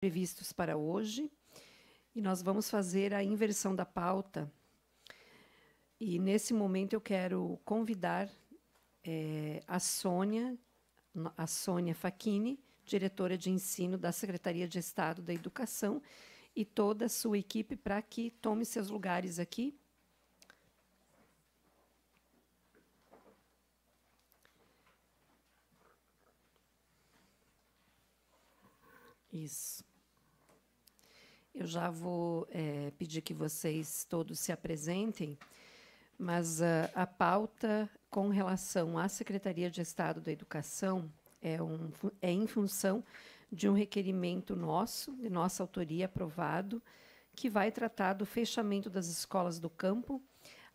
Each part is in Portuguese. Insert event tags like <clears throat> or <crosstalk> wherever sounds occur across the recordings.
previstos para hoje e nós vamos fazer a inversão da pauta. E nesse momento eu quero convidar é, a Sônia, a Sônia Facchini, diretora de ensino da Secretaria de Estado da Educação, e toda a sua equipe para que tome seus lugares aqui. Isso. Eu já vou é, pedir que vocês todos se apresentem, mas a, ah, a pauta com relação à Secretaria de Estado da Educação é, um, é em função de um requerimento nosso, de nossa autoria aprovado, que vai tratar do fechamento das escolas do campo,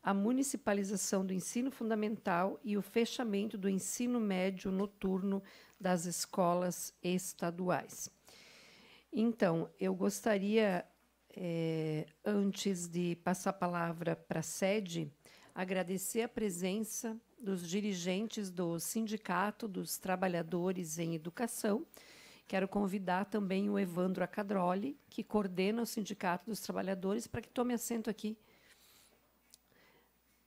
a municipalização do ensino fundamental e o fechamento do ensino médio noturno das escolas estaduais. Então, eu gostaria, é, antes de passar a palavra para a sede, agradecer a presença dos dirigentes do Sindicato dos Trabalhadores em Educação. Quero convidar também o Evandro Acadroli, que coordena o Sindicato dos Trabalhadores, para que tome assento aqui.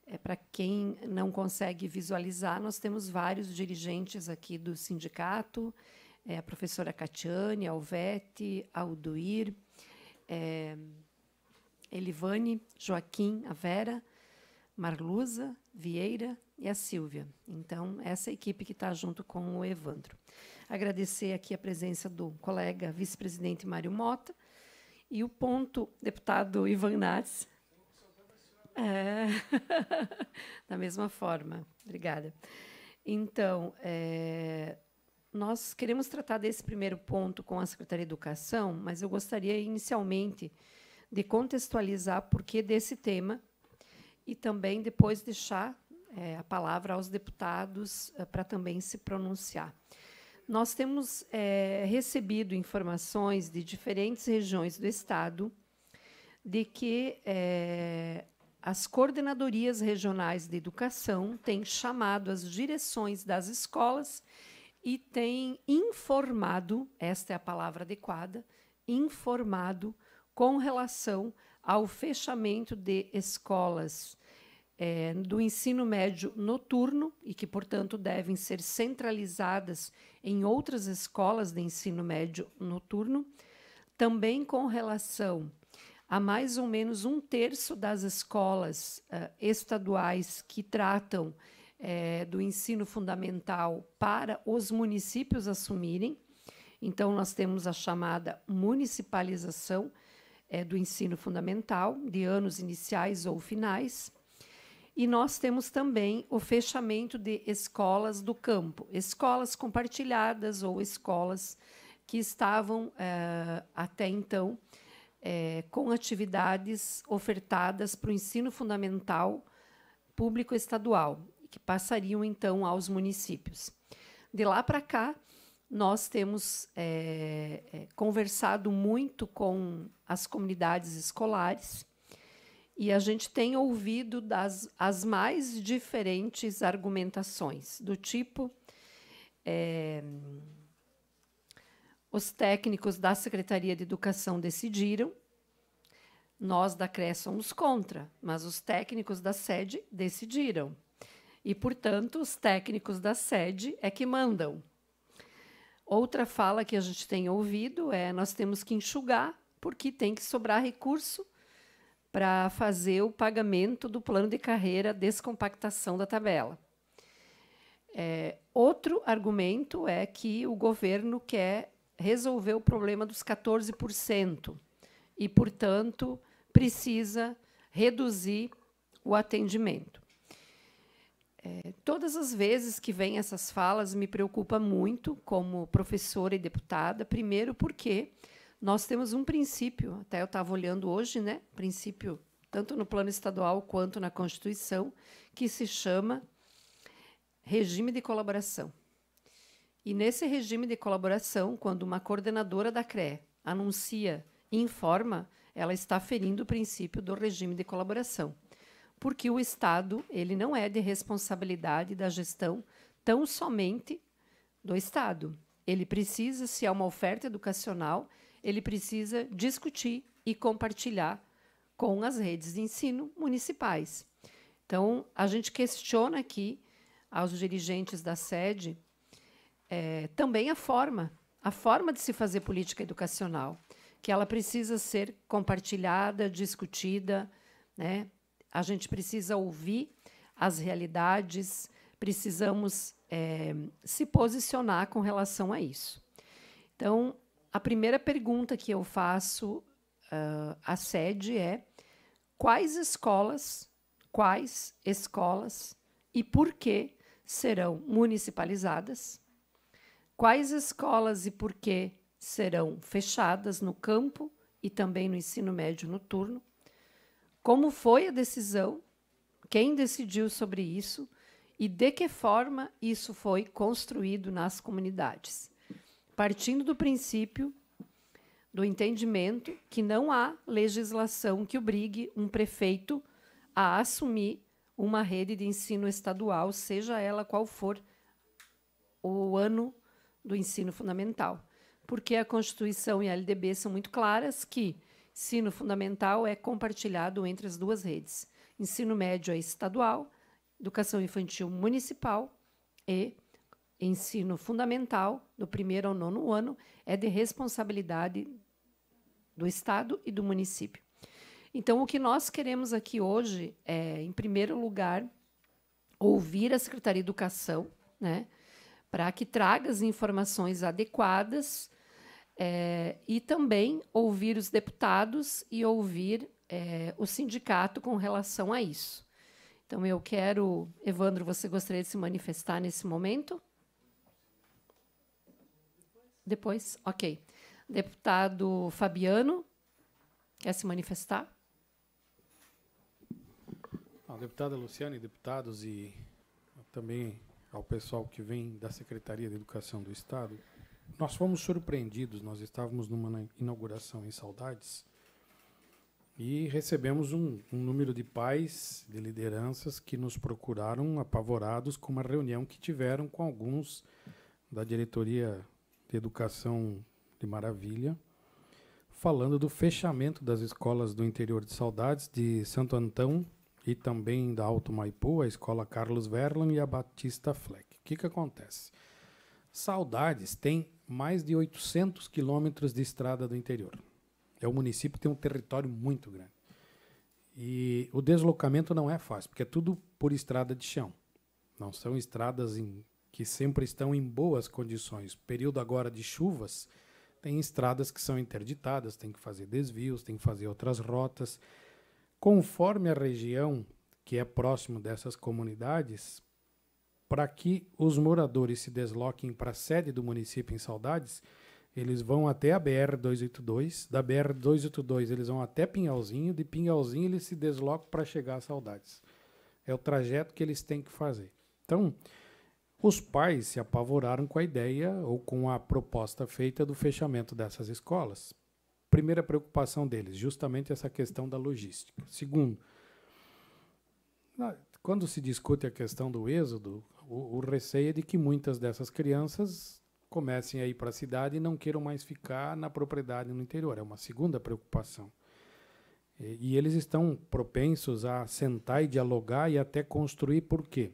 É, para quem não consegue visualizar, nós temos vários dirigentes aqui do sindicato, é, a professora Catiane, Alvete, Alduir, é, Elivane, Joaquim, a Vera, Marluza, Vieira e a Silvia. Então, essa é equipe que está junto com o Evandro. Agradecer aqui a presença do colega vice-presidente Mário Mota e o ponto deputado Ivan Nats. É, <laughs> da mesma forma. Obrigada. Então, é, nós queremos tratar desse primeiro ponto com a Secretaria de Educação, mas eu gostaria inicialmente de contextualizar por que desse tema e também depois deixar é, a palavra aos deputados é, para também se pronunciar. Nós temos é, recebido informações de diferentes regiões do Estado de que eh, as coordenadorias regionais de educação têm chamado as direções das escolas e tem informado esta é a palavra adequada informado com relação ao fechamento de escolas é, do ensino médio noturno e que, portanto, devem ser centralizadas em outras escolas de ensino médio noturno, também com relação a mais ou menos um terço das escolas uh, estaduais que tratam é, do ensino fundamental para os municípios assumirem. Então, nós temos a chamada municipalização é, do ensino fundamental, de anos iniciais ou finais. E nós temos também o fechamento de escolas do campo, escolas compartilhadas ou escolas que estavam, é, até então, é, com atividades ofertadas para o ensino fundamental público estadual que passariam então aos municípios. De lá para cá, nós temos é, é, conversado muito com as comunidades escolares e a gente tem ouvido das, as mais diferentes argumentações, do tipo. É, os técnicos da Secretaria de Educação decidiram, nós da CRE somos contra, mas os técnicos da sede decidiram e, portanto, os técnicos da sede é que mandam. Outra fala que a gente tem ouvido é: nós temos que enxugar, porque tem que sobrar recurso para fazer o pagamento do plano de carreira, descompactação da tabela. É, outro argumento é que o governo quer resolver o problema dos 14% e, portanto, precisa reduzir o atendimento. É, todas as vezes que vem essas falas me preocupa muito como professora e deputada. Primeiro, porque nós temos um princípio, até eu estava olhando hoje, né? Princípio tanto no plano estadual quanto na Constituição, que se chama regime de colaboração. E nesse regime de colaboração, quando uma coordenadora da CRE anuncia informa, ela está ferindo o princípio do regime de colaboração porque o Estado ele não é de responsabilidade da gestão tão somente do Estado. Ele precisa, se há é uma oferta educacional, ele precisa discutir e compartilhar com as redes de ensino municipais. Então, a gente questiona aqui aos dirigentes da sede é, também a forma, a forma de se fazer política educacional, que ela precisa ser compartilhada, discutida, né, a gente precisa ouvir as realidades, precisamos é, se posicionar com relação a isso. Então, a primeira pergunta que eu faço uh, à sede é: quais escolas, quais escolas e por que serão municipalizadas? Quais escolas e por que serão fechadas no campo e também no ensino médio noturno? como foi a decisão, quem decidiu sobre isso e de que forma isso foi construído nas comunidades. Partindo do princípio do entendimento que não há legislação que obrigue um prefeito a assumir uma rede de ensino estadual, seja ela qual for o ano do ensino fundamental, porque a Constituição e a LDB são muito claras que Ensino fundamental é compartilhado entre as duas redes. Ensino médio é estadual, educação infantil municipal e ensino fundamental, do primeiro ao nono ano, é de responsabilidade do Estado e do município. Então, o que nós queremos aqui hoje é, em primeiro lugar, ouvir a Secretaria de Educação, né, para que traga as informações adequadas é, e também ouvir os deputados e ouvir é, o sindicato com relação a isso. Então, eu quero. Evandro, você gostaria de se manifestar nesse momento? Depois? Ok. Deputado Fabiano, quer se manifestar? Não, ah, deputada Luciane, deputados e também ao pessoal que vem da Secretaria de Educação do Estado. Nós fomos surpreendidos, nós estávamos numa inauguração em Saudades e recebemos um, um número de pais, de lideranças que nos procuraram apavorados com uma reunião que tiveram com alguns da diretoria de educação de Maravilha, falando do fechamento das escolas do interior de Saudades, de Santo Antão e também da Alto Maipu, a escola Carlos Verlan e a Batista Fleck. O que, que acontece? Saudades tem mais de 800 quilômetros de estrada do interior. É um município tem um território muito grande. E o deslocamento não é fácil, porque é tudo por estrada de chão. Não são estradas em, que sempre estão em boas condições. Período agora de chuvas, tem estradas que são interditadas, tem que fazer desvios, tem que fazer outras rotas. Conforme a região que é próximo dessas comunidades, para que os moradores se desloquem para a sede do município em Saudades, eles vão até a BR 282, da BR 282 eles vão até Pinhalzinho, de Pinhalzinho eles se deslocam para chegar a Saudades. É o trajeto que eles têm que fazer. Então, os pais se apavoraram com a ideia ou com a proposta feita do fechamento dessas escolas. Primeira preocupação deles, justamente essa questão da logística. Segundo, quando se discute a questão do êxodo, o, o receio é de que muitas dessas crianças comecem a ir para a cidade e não queiram mais ficar na propriedade no interior. É uma segunda preocupação. E, e eles estão propensos a sentar e dialogar e até construir, por quê?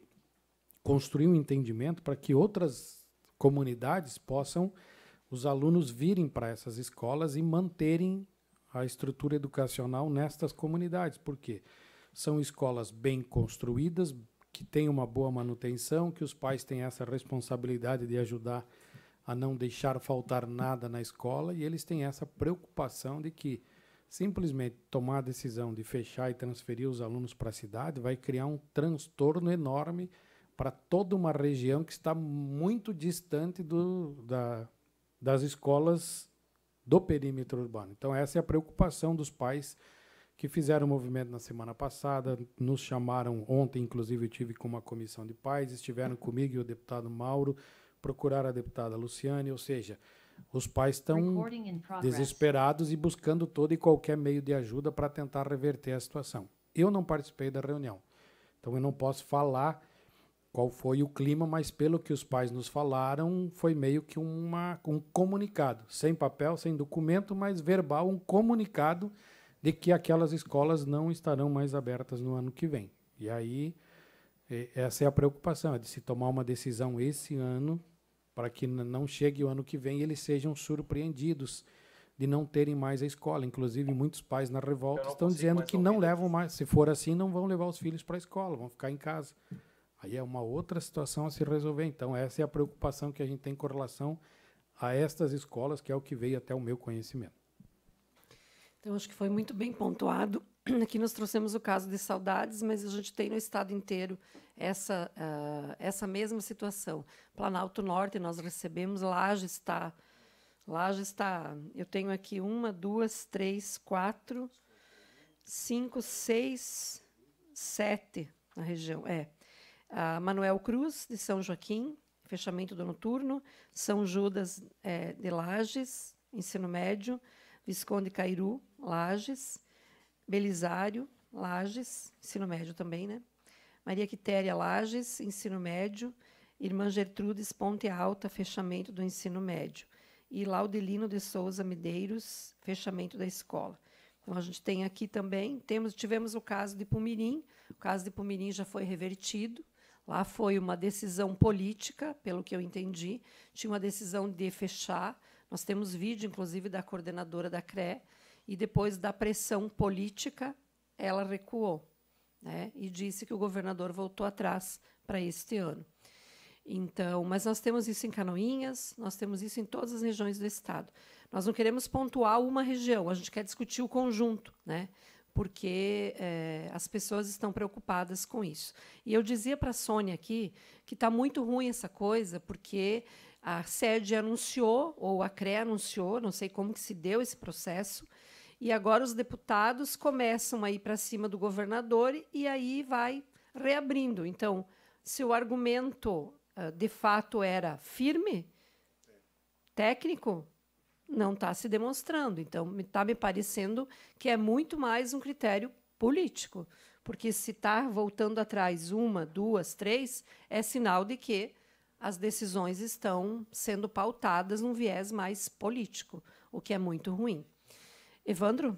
Construir um entendimento para que outras comunidades possam, os alunos virem para essas escolas e manterem a estrutura educacional nestas comunidades. Por quê? São escolas bem construídas, que tem uma boa manutenção, que os pais têm essa responsabilidade de ajudar a não deixar faltar nada na escola e eles têm essa preocupação de que simplesmente tomar a decisão de fechar e transferir os alunos para a cidade vai criar um transtorno enorme para toda uma região que está muito distante do, da, das escolas do perímetro urbano. Então, essa é a preocupação dos pais que fizeram movimento na semana passada, nos chamaram ontem, inclusive eu tive com uma comissão de pais, estiveram comigo e o deputado Mauro, procuraram a deputada Luciane, ou seja, os pais estão desesperados e buscando todo e qualquer meio de ajuda para tentar reverter a situação. Eu não participei da reunião, então eu não posso falar qual foi o clima, mas pelo que os pais nos falaram, foi meio que uma, um comunicado, sem papel, sem documento, mas verbal, um comunicado de que aquelas escolas não estarão mais abertas no ano que vem. E aí é, essa é a preocupação, é de se tomar uma decisão esse ano para que não chegue o ano que vem e eles sejam surpreendidos de não terem mais a escola. Inclusive, muitos pais na revolta estão dizendo que não levam mais. Se for assim, não vão levar os filhos para a escola, vão ficar em casa. Aí é uma outra situação a se resolver. Então, essa é a preocupação que a gente tem com relação a estas escolas, que é o que veio até o meu conhecimento. Então, acho que foi muito bem pontuado. <clears throat> Aqui nós trouxemos o caso de saudades, mas a gente tem no estado inteiro essa, uh, essa mesma situação. Planalto Norte, nós recebemos, Laje está. Laje está. Eu tenho aqui uma, duas, três, quatro, cinco, seis, sete na região. É. Uh, Manuel Cruz, de São Joaquim, fechamento do noturno. São Judas é, de Lages, ensino médio. Visconde Cairu, Lages, Belisário, Lages, ensino médio também, né? Maria Quitéria Lages, ensino médio, Irmã Gertrudes Ponte Alta, fechamento do ensino médio, e Laudelino de Souza Medeiros, fechamento da escola. Então a gente tem aqui também, temos, tivemos o caso de Pumirim, o caso de Pumirim já foi revertido. Lá foi uma decisão política, pelo que eu entendi, tinha uma decisão de fechar. Nós temos vídeo, inclusive, da coordenadora da CRE, e depois da pressão política, ela recuou né, e disse que o governador voltou atrás para este ano. Então, mas nós temos isso em Canoinhas, nós temos isso em todas as regiões do estado. Nós não queremos pontuar uma região, a gente quer discutir o conjunto, né? Porque é, as pessoas estão preocupadas com isso. E eu dizia para a Sônia aqui que está muito ruim essa coisa, porque a sede anunciou, ou a CRE anunciou, não sei como que se deu esse processo, e agora os deputados começam a ir para cima do governador e aí vai reabrindo. Então, se o argumento ah, de fato era firme, técnico, não está se demonstrando. Então, está me parecendo que é muito mais um critério político. Porque se está voltando atrás uma, duas, três, é sinal de que as decisões estão sendo pautadas num viés mais político, o que é muito ruim. Evandro?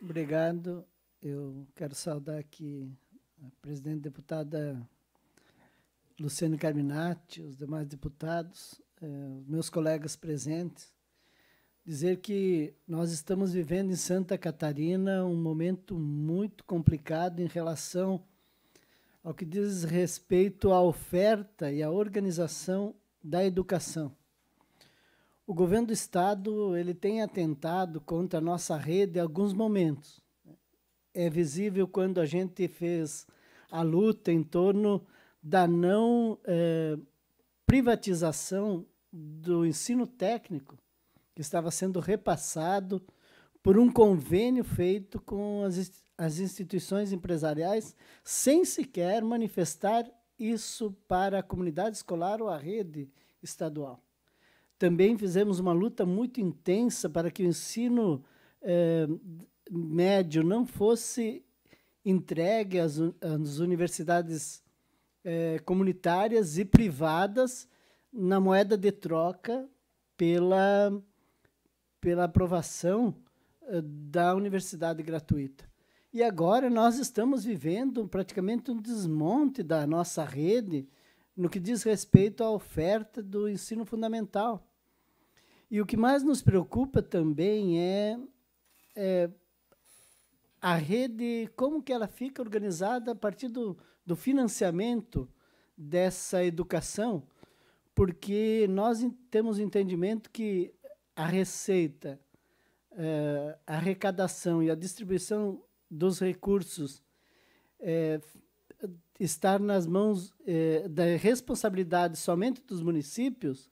Obrigado. Eu quero saudar aqui a presidente deputada Luciane Carminati, os demais deputados, eh, meus colegas presentes, dizer que nós estamos vivendo em Santa Catarina um momento muito complicado em relação ao que diz respeito à oferta e à organização da educação. O governo do estado ele tem atentado contra a nossa rede em alguns momentos. É visível quando a gente fez a luta em torno da não eh, privatização do ensino técnico, que estava sendo repassado por um convênio feito com as as instituições empresariais sem sequer manifestar isso para a comunidade escolar ou a rede estadual. Também fizemos uma luta muito intensa para que o ensino eh, médio não fosse entregue às, às universidades eh, comunitárias e privadas na moeda de troca pela, pela aprovação eh, da universidade gratuita. E agora nós estamos vivendo praticamente um desmonte da nossa rede no que diz respeito à oferta do ensino fundamental. E o que mais nos preocupa também é, é a rede, como que ela fica organizada a partir do, do financiamento dessa educação, porque nós temos entendimento que a receita, eh, a arrecadação e a distribuição dos recursos é, estar nas mãos é, da responsabilidade somente dos municípios,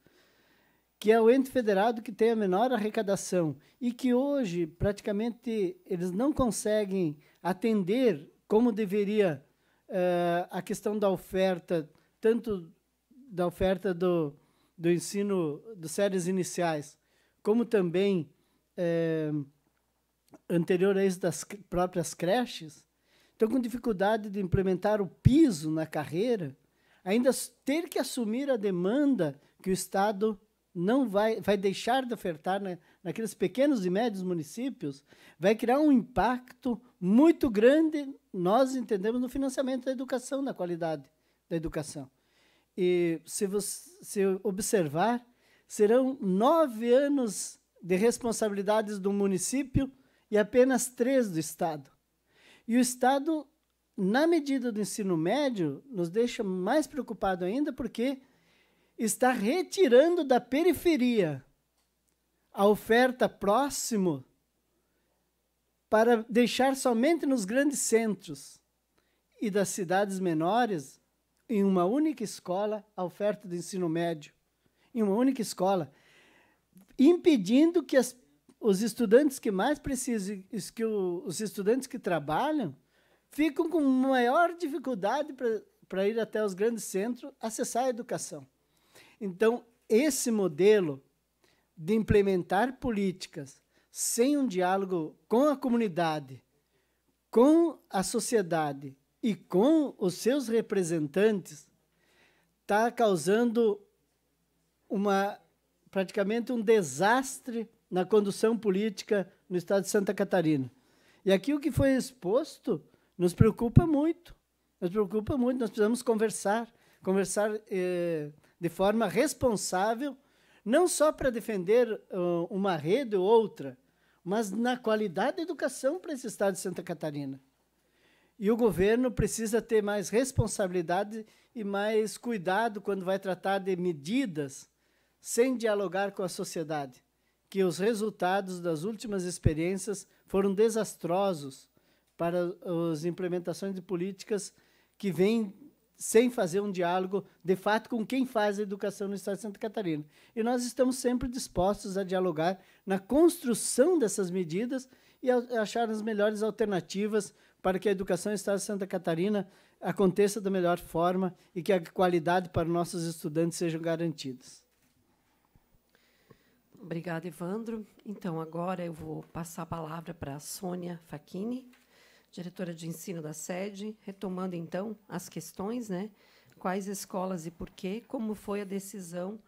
que é o ente federado que tem a menor arrecadação e que hoje praticamente eles não conseguem atender como deveria é, a questão da oferta, tanto da oferta do, do ensino das séries iniciais, como também é, anterior a isso das próprias creches, estão com dificuldade de implementar o piso na carreira, ainda ter que assumir a demanda que o Estado não vai, vai deixar de ofertar na, naqueles pequenos e médios municípios, vai criar um impacto muito grande, nós entendemos, no financiamento da educação, na qualidade da educação. E se você se observar, serão nove anos de responsabilidades do município e apenas três do Estado. E o Estado, na medida do ensino médio, nos deixa mais preocupado ainda porque está retirando da periferia a oferta próximo para deixar somente nos grandes centros e das cidades menores em uma única escola a oferta do ensino médio, em uma única escola, impedindo que as os estudantes que mais precisam, que os estudantes que trabalham, ficam com maior dificuldade para ir até os grandes centros acessar a educação. Então, esse modelo de implementar políticas sem um diálogo com a comunidade, com a sociedade e com os seus representantes, está causando uma praticamente um desastre na condução política no estado de Santa Catarina. E aqui o que foi exposto nos preocupa muito. Nos preocupa muito, nós precisamos conversar, conversar eh, de forma responsável, não só para defender uh, uma rede ou outra, mas na qualidade da educação para esse estado de Santa Catarina. E o governo precisa ter mais responsabilidade e mais cuidado quando vai tratar de medidas sem dialogar com a sociedade que os resultados das últimas experiências foram desastrosos para as implementações de políticas que vêm sem fazer um diálogo, de fato, com quem faz a educação no Estado de Santa Catarina. E nós estamos sempre dispostos a dialogar na construção dessas medidas e achar as melhores alternativas para que a educação no Estado de Santa Catarina aconteça da melhor forma e que a qualidade para nossos estudantes sejam garantidas. Obrigada, Evandro. Então, agora eu vou passar a palavra para a Sônia Facchini, diretora de ensino da sede, retomando, então, as questões, né? quais escolas e por quê, como foi a decisão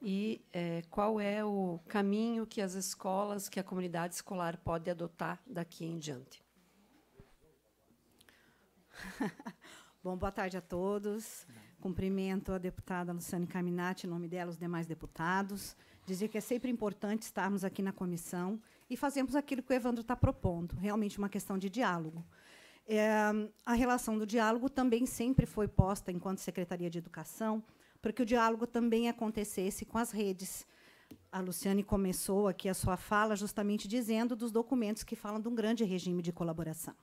e é, qual é o caminho que as escolas, que a comunidade escolar pode adotar daqui em diante. <laughs> Bom, boa tarde a todos. Cumprimento a deputada Luciane Caminati, em nome dela, os demais deputados dizer que é sempre importante estarmos aqui na comissão e fazermos aquilo que o Evandro está propondo, realmente uma questão de diálogo. É, a relação do diálogo também sempre foi posta enquanto Secretaria de Educação, porque o diálogo também acontecesse com as redes. A Luciane começou aqui a sua fala justamente dizendo dos documentos que falam de um grande regime de colaboração.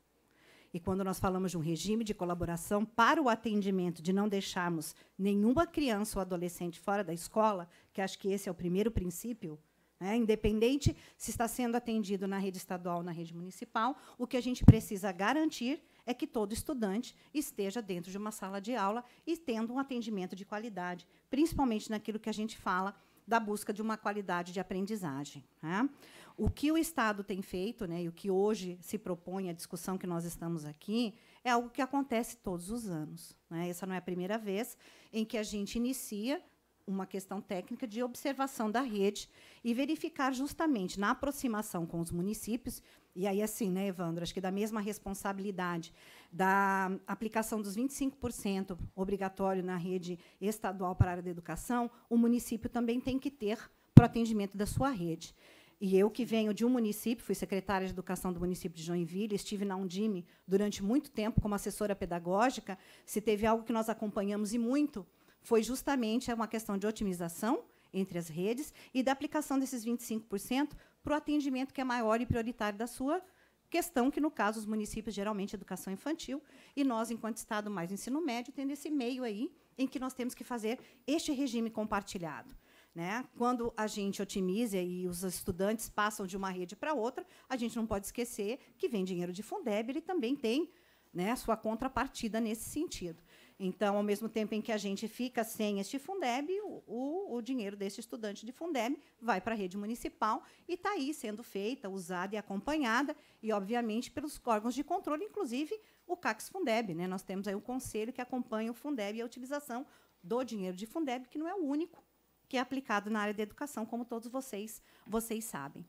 E quando nós falamos de um regime de colaboração para o atendimento, de não deixarmos nenhuma criança ou adolescente fora da escola, que acho que esse é o primeiro princípio, né, independente se está sendo atendido na rede estadual ou na rede municipal, o que a gente precisa garantir é que todo estudante esteja dentro de uma sala de aula e tendo um atendimento de qualidade, principalmente naquilo que a gente fala da busca de uma qualidade de aprendizagem. Né? O que o Estado tem feito, né, e o que hoje se propõe a discussão que nós estamos aqui, é algo que acontece todos os anos. Né? Essa não é a primeira vez em que a gente inicia uma questão técnica de observação da rede e verificar justamente na aproximação com os municípios e aí assim, né, Evandro, acho que da mesma responsabilidade da aplicação dos 25% obrigatório na rede estadual para a área da educação, o município também tem que ter para o atendimento da sua rede. E eu que venho de um município, fui secretária de educação do município de Joinville, estive na Undime durante muito tempo como assessora pedagógica. Se teve algo que nós acompanhamos e muito, foi justamente uma questão de otimização entre as redes e da aplicação desses 25% para o atendimento que é maior e prioritário da sua questão, que no caso os municípios geralmente é educação infantil e nós enquanto estado mais ensino médio tendo esse meio aí em que nós temos que fazer este regime compartilhado. Né? Quando a gente otimiza e os estudantes passam de uma rede para outra, a gente não pode esquecer que vem dinheiro de Fundeb, ele também tem né, sua contrapartida nesse sentido. Então, ao mesmo tempo em que a gente fica sem este Fundeb, o, o dinheiro desse estudante de Fundeb vai para a rede municipal e está aí sendo feita, usada e acompanhada, e, obviamente, pelos órgãos de controle, inclusive o CACS Fundeb. Né? Nós temos aí o um conselho que acompanha o Fundeb e a utilização do dinheiro de Fundeb, que não é o único, que é aplicado na área da educação, como todos vocês, vocês sabem.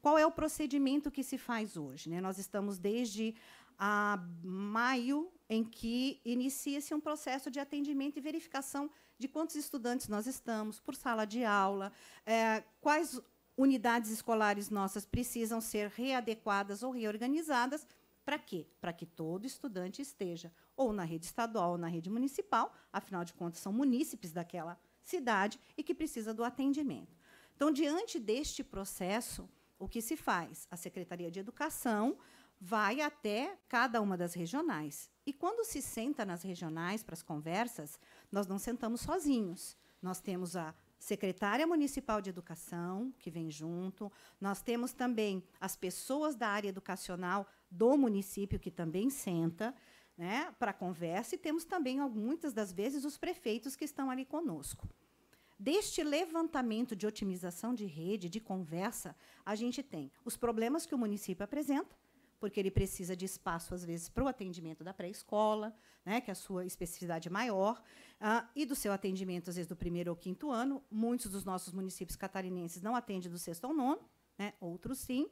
Qual é o procedimento que se faz hoje? Né? Nós estamos desde a maio em que inicia-se um processo de atendimento e verificação de quantos estudantes nós estamos, por sala de aula, é, quais unidades escolares nossas precisam ser readequadas ou reorganizadas. Para quê? Para que todo estudante esteja ou na rede estadual ou na rede municipal, afinal de contas, são munícipes daquela cidade e que precisa do atendimento. Então, diante deste processo, o que se faz? A Secretaria de Educação vai até cada uma das regionais. E quando se senta nas regionais para as conversas, nós não sentamos sozinhos. Nós temos a secretária municipal de educação, que vem junto, nós temos também as pessoas da área educacional do município, que também senta né, para conversa e temos também muitas das vezes os prefeitos que estão ali conosco. Deste levantamento de otimização de rede, de conversa, a gente tem os problemas que o município apresenta, porque ele precisa de espaço, às vezes, para o atendimento da pré-escola, né, que é a sua especificidade maior, uh, e do seu atendimento, às vezes, do primeiro ou quinto ano. Muitos dos nossos municípios catarinenses não atendem do sexto ao nono, né, outros sim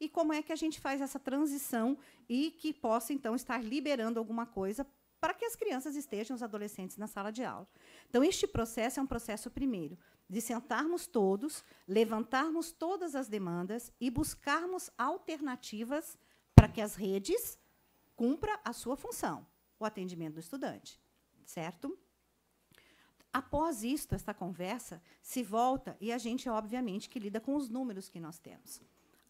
e como é que a gente faz essa transição e que possa, então, estar liberando alguma coisa para que as crianças estejam, os adolescentes, na sala de aula. Então, este processo é um processo, primeiro, de sentarmos todos, levantarmos todas as demandas e buscarmos alternativas para que as redes cumpra a sua função, o atendimento do estudante, certo? Após isto, esta conversa se volta e a gente, obviamente, que lida com os números que nós temos.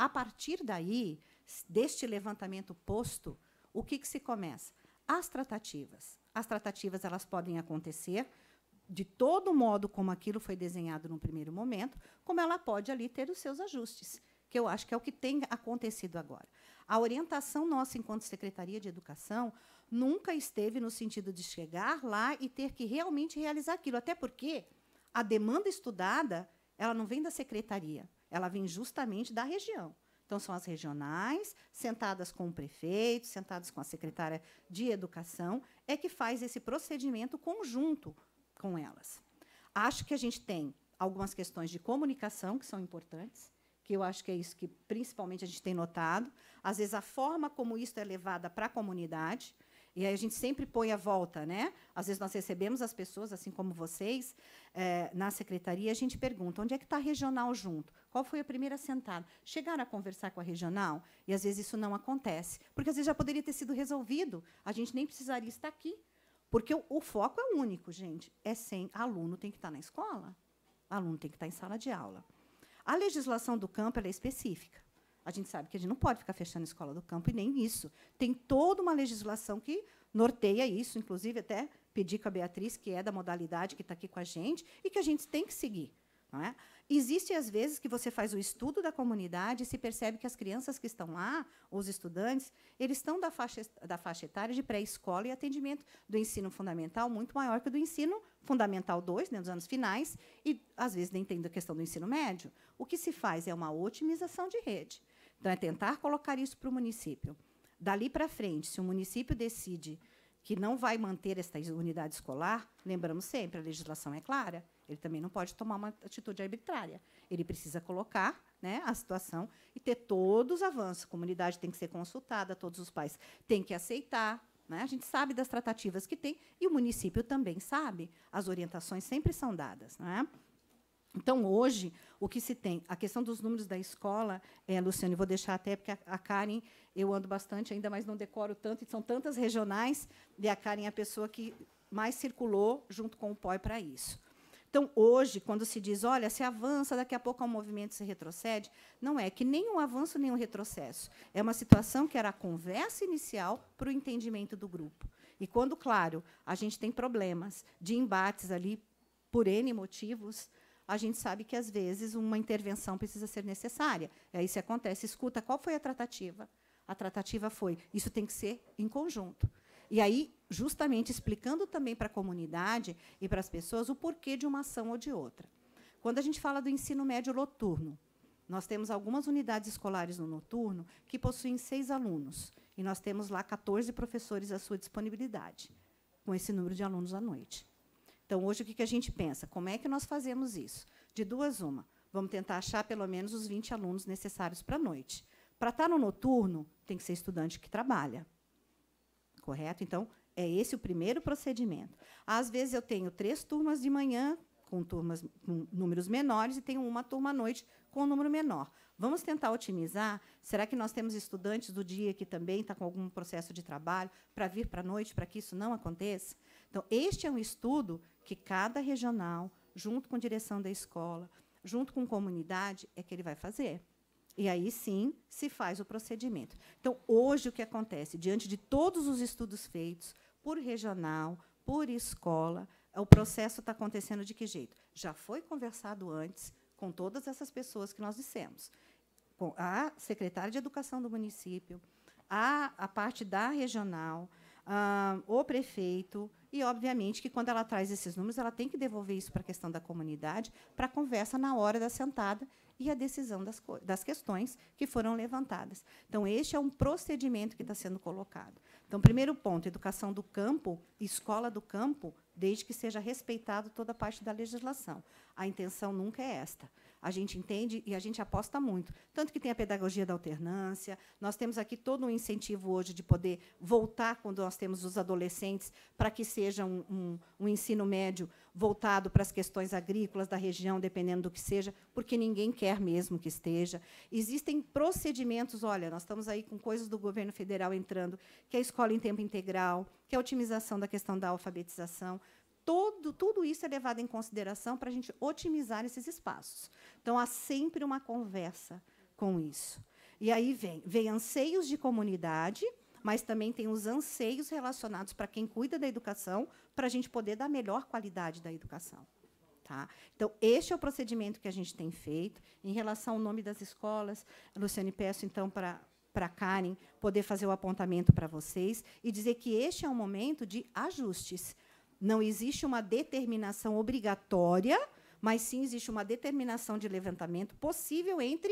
A partir daí, deste levantamento posto, o que, que se começa? As tratativas. As tratativas elas podem acontecer de todo modo como aquilo foi desenhado no primeiro momento, como ela pode ali ter os seus ajustes, que eu acho que é o que tem acontecido agora. A orientação nossa enquanto Secretaria de Educação nunca esteve no sentido de chegar lá e ter que realmente realizar aquilo, até porque a demanda estudada, ela não vem da secretaria. Ela vem justamente da região. Então, são as regionais, sentadas com o prefeito, sentadas com a secretária de Educação, é que faz esse procedimento conjunto com elas. Acho que a gente tem algumas questões de comunicação que são importantes, que eu acho que é isso que principalmente a gente tem notado. Às vezes, a forma como isso é levada para a comunidade. E aí a gente sempre põe a volta, né? Às vezes nós recebemos as pessoas, assim como vocês, é, na secretaria, a gente pergunta onde é que está a regional junto? Qual foi a primeira sentada? Chegaram a conversar com a regional? E às vezes isso não acontece, porque às vezes já poderia ter sido resolvido, a gente nem precisaria estar aqui. Porque o, o foco é único, gente. É sem aluno tem que estar tá na escola. Aluno tem que estar tá em sala de aula. A legislação do campo é específica. A gente sabe que a gente não pode ficar fechando a escola do campo e nem isso. Tem toda uma legislação que norteia isso, inclusive até pedi com a Beatriz, que é da modalidade que está aqui com a gente, e que a gente tem que seguir. Não é? Existe, às vezes, que você faz o estudo da comunidade e se percebe que as crianças que estão lá, os estudantes, eles estão da faixa, da faixa etária de pré-escola e atendimento do ensino fundamental muito maior que o do ensino fundamental 2, né, nos anos finais, e, às vezes, nem tem a questão do ensino médio. O que se faz é uma otimização de rede. Então, é tentar colocar isso para o município. Dali para frente, se o município decide que não vai manter esta unidade escolar, lembramos sempre, a legislação é clara, ele também não pode tomar uma atitude arbitrária. Ele precisa colocar né, a situação e ter todos os avanços. A comunidade tem que ser consultada, todos os pais têm que aceitar. Né? A gente sabe das tratativas que tem e o município também sabe. As orientações sempre são dadas. Né? Então, hoje, o que se tem? A questão dos números da escola, é, Luciane, vou deixar até, porque a, a, Karen, eu ando bastante ainda, mas não decoro tanto, e são tantas regionais, e a Karen é a pessoa que mais circulou junto com o POI para isso. Então, hoje, quando se diz, olha, se avança, daqui a pouco há um movimento se retrocede, não é que nem um avanço, nem um retrocesso. É uma situação que era a conversa inicial para o entendimento do grupo. E quando, claro, a gente tem problemas de embates ali por N motivos, a gente sabe que, às vezes, uma intervenção precisa ser necessária. E é aí se acontece, escuta qual foi a tratativa. A tratativa foi, isso tem que ser em conjunto. E aí, justamente explicando também para a comunidade e para as pessoas o porquê de uma ação ou de outra. Quando a gente fala do ensino médio noturno, nós temos algumas unidades escolares no noturno que possuem seis alunos, e nós temos lá 14 professores à sua disponibilidade, com esse número de alunos à noite. Então, hoje, o que, que a gente pensa? Como é que nós fazemos isso? De duas, uma. Vamos tentar achar pelo menos os 20 alunos necessários para a noite. Para estar tá no noturno, tem que ser estudante que trabalha. Correto? Então, é esse o primeiro procedimento. Às vezes, eu tenho três turmas de manhã com turmas com números menores e tenho uma turma à noite com um número menor. Vamos tentar otimizar? Será que nós temos estudantes do dia que também está com algum processo de trabalho para vir para a noite, para que isso não aconteça? Então, este é um estudo que cada regional, junto com a direção da escola, junto com a comunidade, é que ele vai fazer. E aí sim se faz o procedimento. Então, hoje o que acontece? Diante de todos os estudos feitos por regional, por escola, o processo está acontecendo de que jeito? Já foi conversado antes com todas essas pessoas que nós dissemos. Com a secretária de Educação do município, a, a parte da regional, ah, o prefeito, e, obviamente, que quando ela traz esses números, ela tem que devolver isso para a questão da comunidade, para a conversa na hora da sentada e a decisão das, das questões que foram levantadas. Então, este é um procedimento que está sendo colocado. Então, primeiro ponto, educação do campo, escola do campo, desde que seja respeitado toda a parte da legislação. A intenção nunca é esta a gente entende e a gente aposta muito. Tanto que tem a pedagogia da alternância, nós temos aqui todo um incentivo hoje de poder voltar quando nós temos os adolescentes para que seja um, um, um ensino médio voltado para as questões agrícolas da região, dependendo do que seja, porque ninguém quer mesmo que esteja. Existem procedimentos, olha, nós estamos aí com coisas do governo federal entrando, que é a escola em tempo integral, que é a otimização da questão da alfabetização todo, tudo isso é levado em consideração para a gente otimizar esses espaços. Então, há sempre uma conversa com isso. E aí vem, vem anseios de comunidade, mas também tem os anseios relacionados para quem cuida da educação, para a gente poder dar melhor qualidade da educação. Tá? Então, este é o procedimento que a gente tem feito. Em relação ao nome das escolas, Luciane, peço então para para Karen poder fazer o apontamento para vocês e dizer que este é um momento de ajustes. Não existe uma determinação obrigatória, mas sim existe uma determinação de levantamento possível entre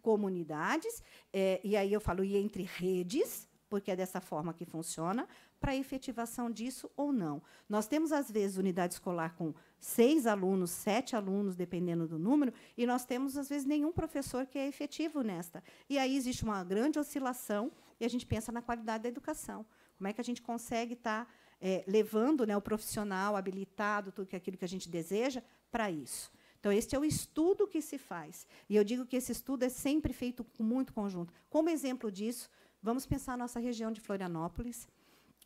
comunidades, é, e aí eu falo, e entre redes, porque é dessa forma que funciona, para efetivação disso ou não. Nós temos, às vezes, unidade escolar com seis alunos, sete alunos, dependendo do número, e nós temos, às vezes, nenhum professor que é efetivo nesta. E aí existe uma grande oscilação e a gente pensa na qualidade da educação. Como é que a gente consegue estar tá é, levando né, o profissional habilitado, tudo aquilo que a gente deseja, para isso. Então, este é o estudo que se faz. E eu digo que esse estudo é sempre feito com muito conjunto. Como exemplo disso, vamos pensar a nossa região de Florianópolis,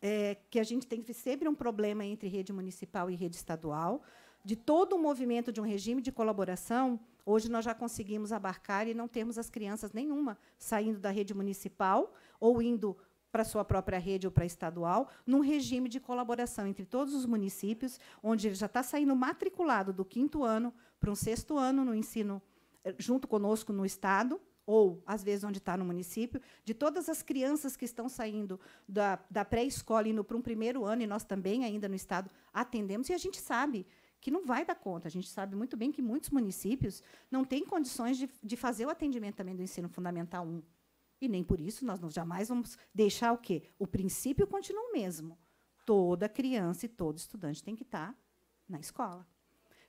é, que a gente tem sempre um problema entre rede municipal e rede estadual, de todo o movimento de um regime de colaboração, hoje nós já conseguimos abarcar e não temos as crianças nenhuma saindo da rede municipal ou indo para sua própria rede ou para estadual, num regime de colaboração entre todos os municípios, onde ele já está saindo matriculado do quinto ano para um sexto ano no ensino eh, junto conosco no estado ou às vezes onde está no município, de todas as crianças que estão saindo da, da pré-escola indo para um primeiro ano e nós também ainda no estado atendemos e a gente sabe que não vai dar conta. A gente sabe muito bem que muitos municípios não têm condições de, de fazer o atendimento também do ensino fundamental 1. E nem por isso nós não, jamais vamos deixar o quê? O princípio continua o mesmo. Toda criança e todo estudante tem que estar tá na escola.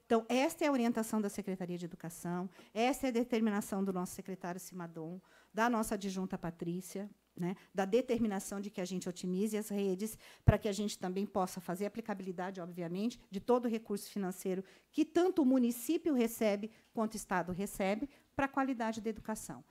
Então, esta é a orientação da Secretaria de Educação, esta é a determinação do nosso secretário Simadon, da nossa adjunta Patrícia, né, da determinação de que a gente otimize as redes, para que a gente também possa fazer aplicabilidade, obviamente, de todo o recurso financeiro que tanto o município recebe quanto o Estado recebe para a qualidade da educação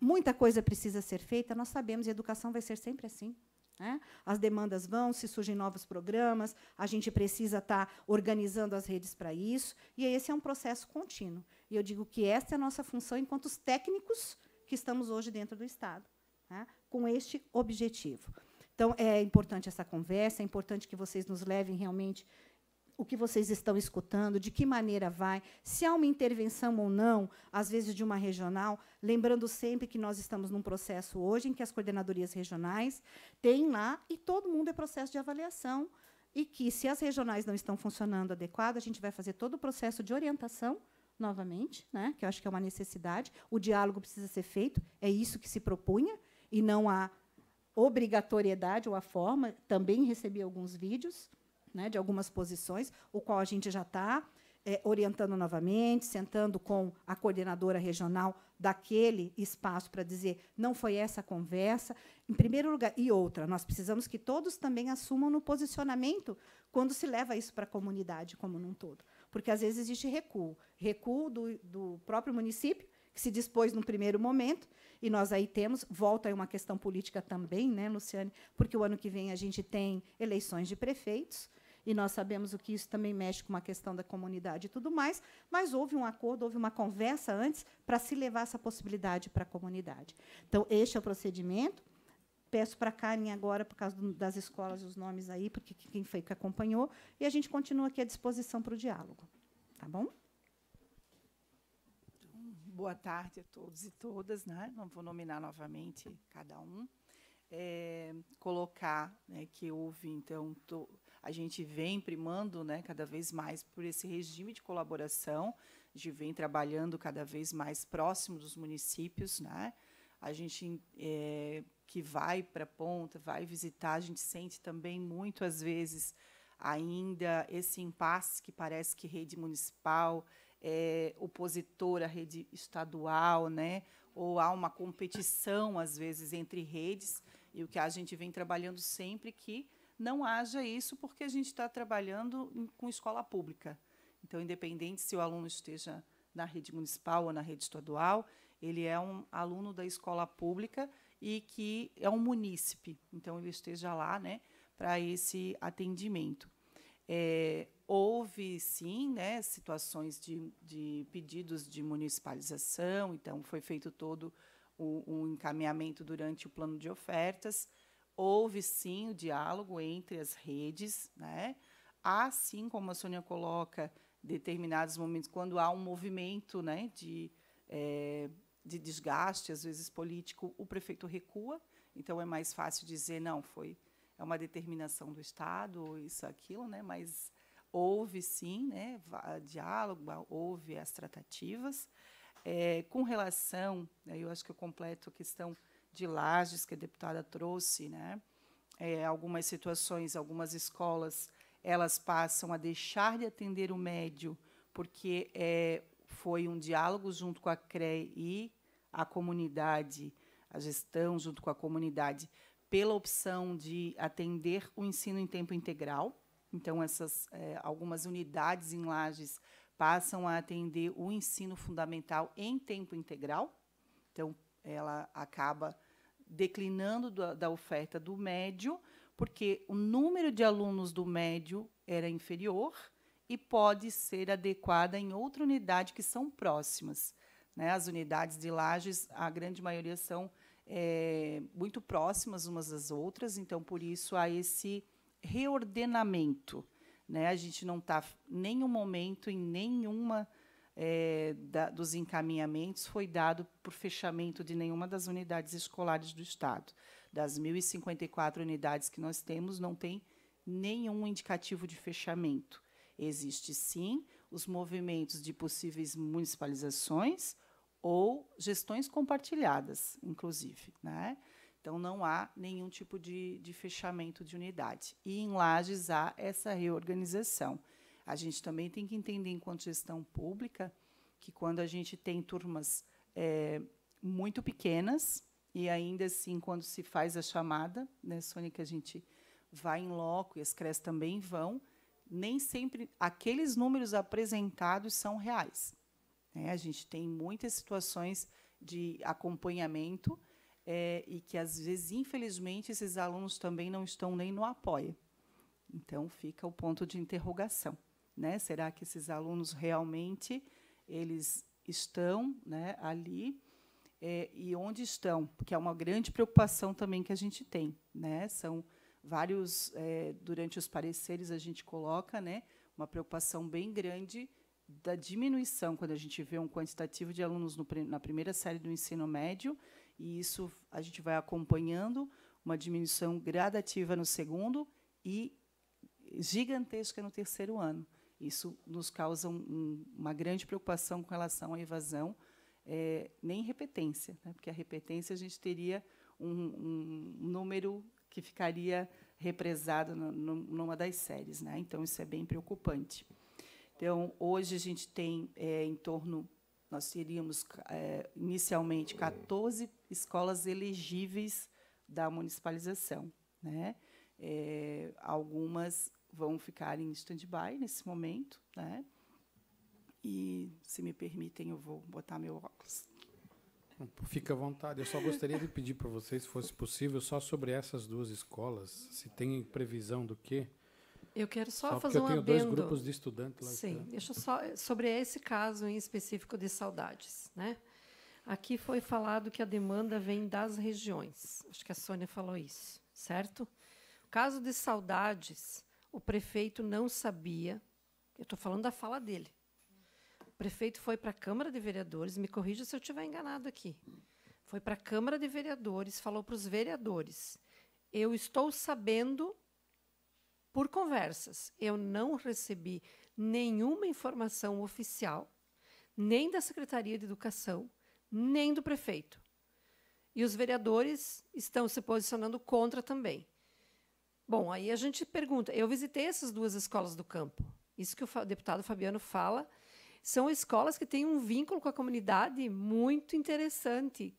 muita coisa precisa ser feita, nós sabemos, e a educação vai ser sempre assim. Né? As demandas vão, se surgem novos programas, a gente precisa estar organizando as redes para isso, e esse é um processo contínuo. E eu digo que esta é a nossa função enquanto os técnicos que estamos hoje dentro do Estado, né? com este objetivo. Então, é importante essa conversa, é importante que vocês nos levem realmente o que vocês estão escutando, de que maneira vai, se há uma intervenção ou não, às vezes de uma regional. Lembrando sempre que nós estamos num processo hoje em que as coordenadorias regionais têm lá e todo mundo é processo de avaliação. E que, se as regionais não estão funcionando adequado, a gente vai fazer todo o processo de orientação novamente, né, que eu acho que é uma necessidade. O diálogo precisa ser feito, é isso que se propunha, e não a obrigatoriedade ou a forma. Também recebi alguns vídeos né, de algumas posições, o qual a gente já está é, orientando novamente, sentando com a coordenadora regional daquele espaço para dizer não foi essa a conversa. Em primeiro lugar, e outra, nós precisamos que todos também assumam no posicionamento quando se leva isso para a comunidade como num todo. Porque às vezes existe recuo recuo do, do próprio município, que se dispôs no primeiro momento, e nós aí temos, volta aí uma questão política também, né, Luciane, porque o ano que vem a gente tem eleições de prefeitos e nós sabemos o que isso também mexe com uma questão da comunidade e tudo mais, mas houve um acordo, houve uma conversa antes para se levar essa possibilidade para a comunidade. Então, este é o procedimento. Peço para a Karen agora, por causa das escolas, os nomes aí, porque quem foi que acompanhou, e a gente continua aqui à disposição para o diálogo. Tá bom? Boa tarde a todos e todas, né? Não vou nominar novamente cada um. É, colocar né, que houve, então, a gente vem primando né, cada vez mais por esse regime de colaboração, a gente vem trabalhando cada vez mais próximo dos municípios, né? a gente é, que vai para a ponta, vai visitar, a gente sente também muito, às vezes, ainda esse impasse que parece que rede municipal é opositora à rede estadual, né? ou há uma competição, às vezes, entre redes, e o que a gente vem trabalhando sempre que não haja isso, porque a gente está trabalhando em, com escola pública. Então, independente se o aluno esteja na rede municipal ou na rede estadual, ele é um aluno da escola pública e que é um munícipe. Então, ele esteja lá né, para esse atendimento. É, houve, sim, né, situações de, de, pedidos de municipalização, então foi feito todo o, o encaminhamento durante o plano de ofertas houve sim o diálogo entre as redes, né? Há sim, como a Sônia coloca, determinados momentos quando há um movimento, né, de é, de desgaste, às vezes político, o prefeito recua. Então é mais fácil dizer não, foi é uma determinação do Estado isso aquilo, né? Mas houve sim, né, diálogo, houve as tratativas. É, com relação, né, eu acho que eu completo a questão de Lages, que a deputada trouxe, né? É, algumas situações, algumas escolas, elas passam a deixar de atender o médio, porque é, foi um diálogo junto com a CRE e a comunidade, a gestão junto com a comunidade, pela opção de atender o ensino em tempo integral. Então, essas é, algumas unidades em Lages passam a atender o ensino fundamental em tempo integral. Então, ela acaba declinando da, da oferta do médio, porque o número de alunos do médio era inferior e pode ser adequada em outra unidade que são próximas. Né? As unidades de lajes, a grande maioria são é, muito próximas umas das outras, então por isso há esse reordenamento. Né? A gente não está, nenhum momento, em nenhuma é, da, dos encaminhamentos foi dado por fechamento de nenhuma das unidades escolares do Estado. Das 1.054 unidades que nós temos, não tem nenhum indicativo de fechamento. Existe, sim, os movimentos de possíveis municipalizações ou gestões compartilhadas, inclusive. Né? Então, não há nenhum tipo de, de fechamento de unidade. E em Lages há essa reorganização. A gente também tem que entender, enquanto gestão pública, que quando a gente tem turmas é, muito pequenas, e ainda assim, quando se faz a chamada, né, Sônia, que a gente vai em loco e as CRES também vão, nem sempre aqueles números apresentados são reais. Né? A gente tem muitas situações de acompanhamento é, e que, às vezes, infelizmente, esses alunos também não estão nem no apoio. Então, fica o ponto de interrogação né? Será que esses alunos realmente eles estão, né, ali é, e onde estão? Porque é uma grande preocupação também que a gente tem, né? São vários é, durante os pareceres a gente coloca, né, uma preocupação bem grande da diminuição quando a gente vê um quantitativo de alunos no, na primeira série do ensino médio e isso a gente vai acompanhando uma diminuição gradativa no segundo e gigantesca no terceiro ano. Isso nos causa um, uma grande preocupação com relação à evasão, é, nem repetência, né? porque a repetência a gente teria um, um número que ficaria represado no, no, numa das séries. Né? Então, isso é bem preocupante. Então, hoje a gente tem é, em torno, nós teríamos é, inicialmente 14 escolas elegíveis da municipalização. Né? É, algumas vão ficar em stand-by nesse momento, né? E, se me permitem, eu vou botar meu óculos. Fica à vontade. Eu só gostaria de pedir para vocês, se fosse possível, só sobre essas duas escolas, se tem previsão do quê? Eu quero só, só fazer um adendo. Eu tenho dois grupos de estudantes lá. Sim, então. deixa eu só sobre esse caso em específico de saudades, né? Aqui foi falado que a demanda vem das regiões. Acho que a Sônia falou isso, certo? O caso de saudades, o prefeito não sabia, eu estou falando da fala dele. O prefeito foi para a Câmara de Vereadores, me corrija se eu estiver enganado aqui. Foi para a Câmara de Vereadores, falou para os vereadores: eu estou sabendo por conversas. Eu não recebi nenhuma informação oficial, nem da Secretaria de Educação, nem do prefeito. E os vereadores estão se posicionando contra também. Bom, aí a gente pergunta. Eu visitei essas duas escolas do campo. Isso que o deputado Fabiano fala são escolas que têm um vínculo com a comunidade muito interessante.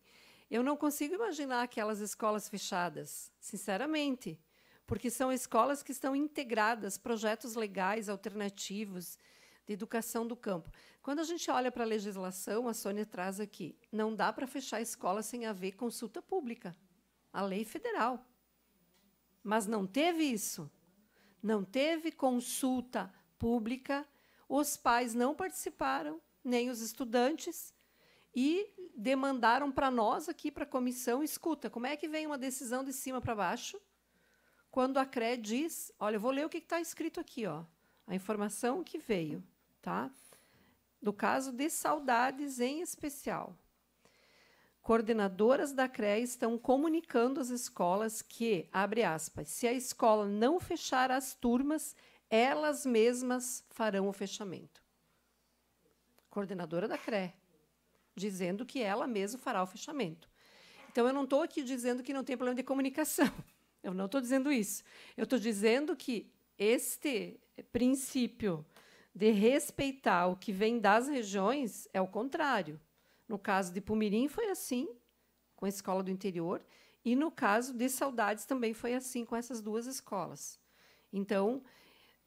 Eu não consigo imaginar aquelas escolas fechadas, sinceramente, porque são escolas que estão integradas, projetos legais, alternativos de educação do campo. Quando a gente olha para a legislação, a Sônia traz aqui, não dá para fechar a escola sem haver consulta pública. A lei federal. Mas não teve isso. Não teve consulta pública, os pais não participaram, nem os estudantes, e demandaram para nós aqui, para a comissão, escuta, como é que vem uma decisão de cima para baixo? Quando a CRE diz, olha, eu vou ler o que está escrito aqui, ó, a informação que veio, tá? No caso de saudades em especial coordenadoras da CREA estão comunicando às escolas que, abre aspas, se a escola não fechar as turmas, elas mesmas farão o fechamento. Coordenadora da Cre dizendo que ela mesma fará o fechamento. Então, eu não estou aqui dizendo que não tem problema de comunicação. <laughs> Eu não estou dizendo isso. Eu estou dizendo que este princípio de respeitar o que vem das regiões é o contrário. No caso de Pumirim foi assim, com a escola do interior, e no caso de Saudades também foi assim com essas duas escolas. Então,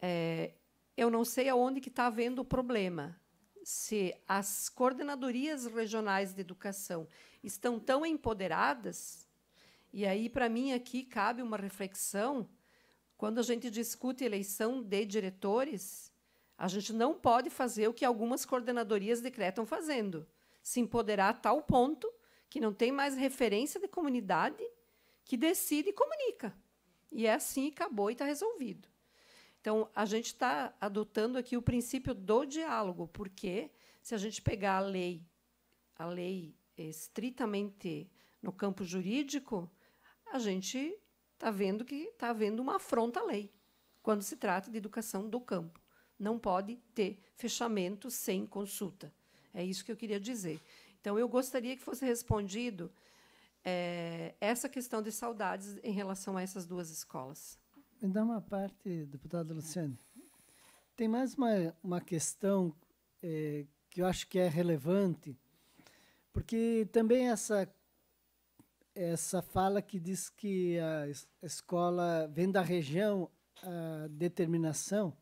é, eu não sei aonde está havendo o problema. Se as coordenadorias regionais de educação estão tão empoderadas, e aí, para mim, aqui cabe uma reflexão. Quando a gente discute eleição de diretores, a gente não pode fazer o que algumas coordenadorias decretam fazendo se empoderar a tal ponto que não tem mais referência de comunidade que decide e comunica. E é assim, acabou e está resolvido. Então, a gente está adotando aqui o princípio do diálogo, porque se a gente pegar a lei, a lei estritamente no campo jurídico, a gente está vendo que está havendo uma afronta à lei quando se trata de educação do campo. Não pode ter fechamento sem consulta. É isso que eu queria dizer. Então, eu gostaria que fosse respondido é, essa questão de saudades em relação a essas duas escolas. Me dá uma parte, deputada Luciane. Tem mais uma, uma questão é, que eu acho que é relevante, porque também essa essa fala que diz que a escola vem da região a determinação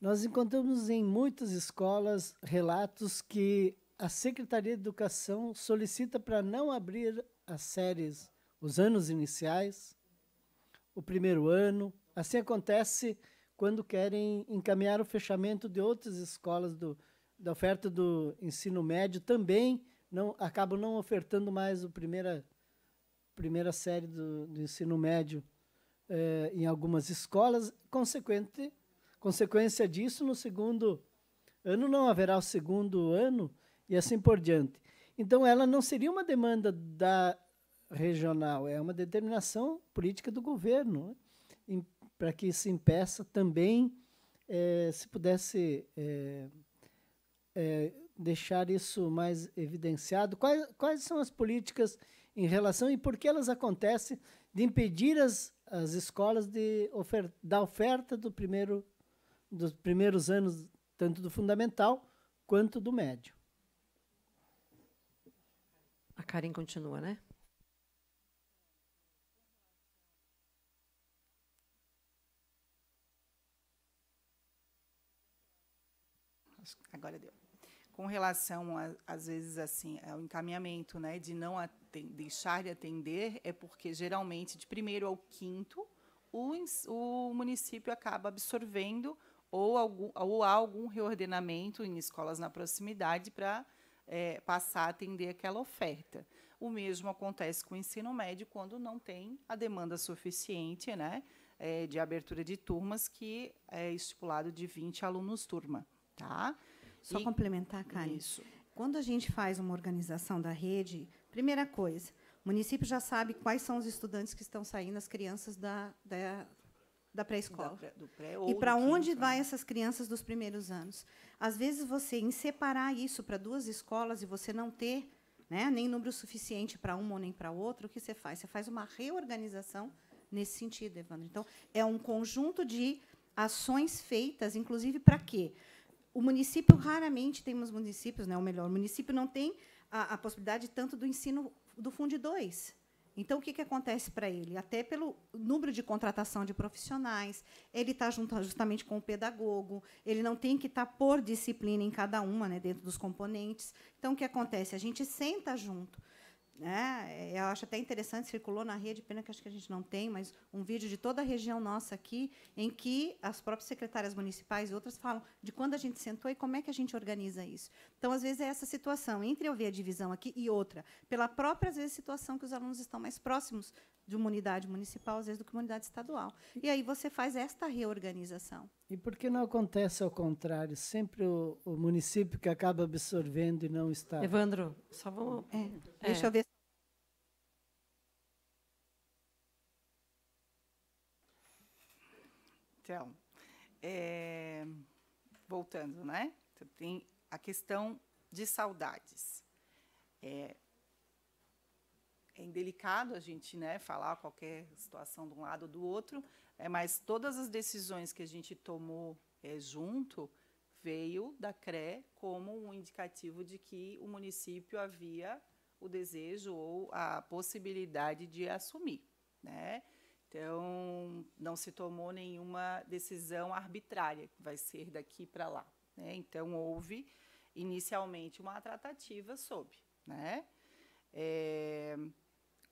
nós encontramos em muitas escolas relatos que a Secretaria de Educação solicita para não abrir as séries, os anos iniciais, o primeiro ano. Assim acontece quando querem encaminhar o fechamento de outras escolas do, da oferta do ensino médio, também não, acabam não ofertando mais a primeira, primeira série do, do ensino médio eh, em algumas escolas, consequente Consequência disso, no segundo ano não haverá o segundo ano e assim por diante. Então, ela não seria uma demanda da regional, é uma determinação política do governo, né? para que se impeça também, eh, se pudesse eh, eh, deixar isso mais evidenciado, quais, quais são as políticas em relação e por que elas acontecem de impedir as, as escolas de ofer da oferta do primeiro dos primeiros anos, tanto do fundamental quanto do médio. A Karen continua, né? Agora deu. Com relação, a, às vezes, assim, ao encaminhamento, né, de não deixar de atender, é porque geralmente de primeiro ao quinto o, o município acaba absorvendo ou, algum, ou há algum reordenamento em escolas na proximidade para é, passar a atender aquela oferta. O mesmo acontece com o ensino médio quando não tem a demanda suficiente né, é, de abertura de turmas, que é estipulado de 20 alunos turma. Tá? Só e, complementar, Karen. Isso. Quando a gente faz uma organização da rede, primeira coisa, o município já sabe quais são os estudantes que estão saindo, as crianças da, da da pré-escola. Pré, e para onde vai né? essas crianças dos primeiros anos? Às vezes você em separar isso para duas escolas e você não ter né, nem número suficiente para uma ou nem para outra, o que você faz? Você faz uma reorganização nesse sentido, Evandro. Então, é um conjunto de ações feitas, inclusive para quê? O município raramente tem os municípios, né, ou melhor, o município não tem a, a possibilidade tanto do ensino do Fundo 2. Então, o que, que acontece para ele? Até pelo número de contratação de profissionais, ele está junto justamente com o pedagogo, ele não tem que estar tá por disciplina em cada uma, né, dentro dos componentes. Então, o que acontece? A gente senta junto né? Eu acho até interessante, circulou na rede, pena que acho que a gente não tem, mas um vídeo de toda a região nossa aqui, em que as próprias secretárias municipais e outras falam de quando a gente sentou e como é que a gente organiza isso. Então, às vezes, é essa situação, entre eu ver a divisão aqui e outra, pela própria, às vezes, situação que os alunos estão mais próximos de uma unidade municipal, às vezes, do que uma unidade estadual. E aí você faz esta reorganização. E por que não acontece ao contrário? Sempre o, o município que acaba absorvendo e não está. Evandro, só vamos. É, é. Deixa eu ver. Então, é, voltando, né? Tem a questão de saudades. É, é indelicado a gente né, falar qualquer situação de um lado ou do outro, é, mas todas as decisões que a gente tomou é, junto veio da CRE como um indicativo de que o município havia o desejo ou a possibilidade de assumir. Né? Então, não se tomou nenhuma decisão arbitrária, que vai ser daqui para lá. Né? Então, houve inicialmente uma tratativa sobre. Né? É,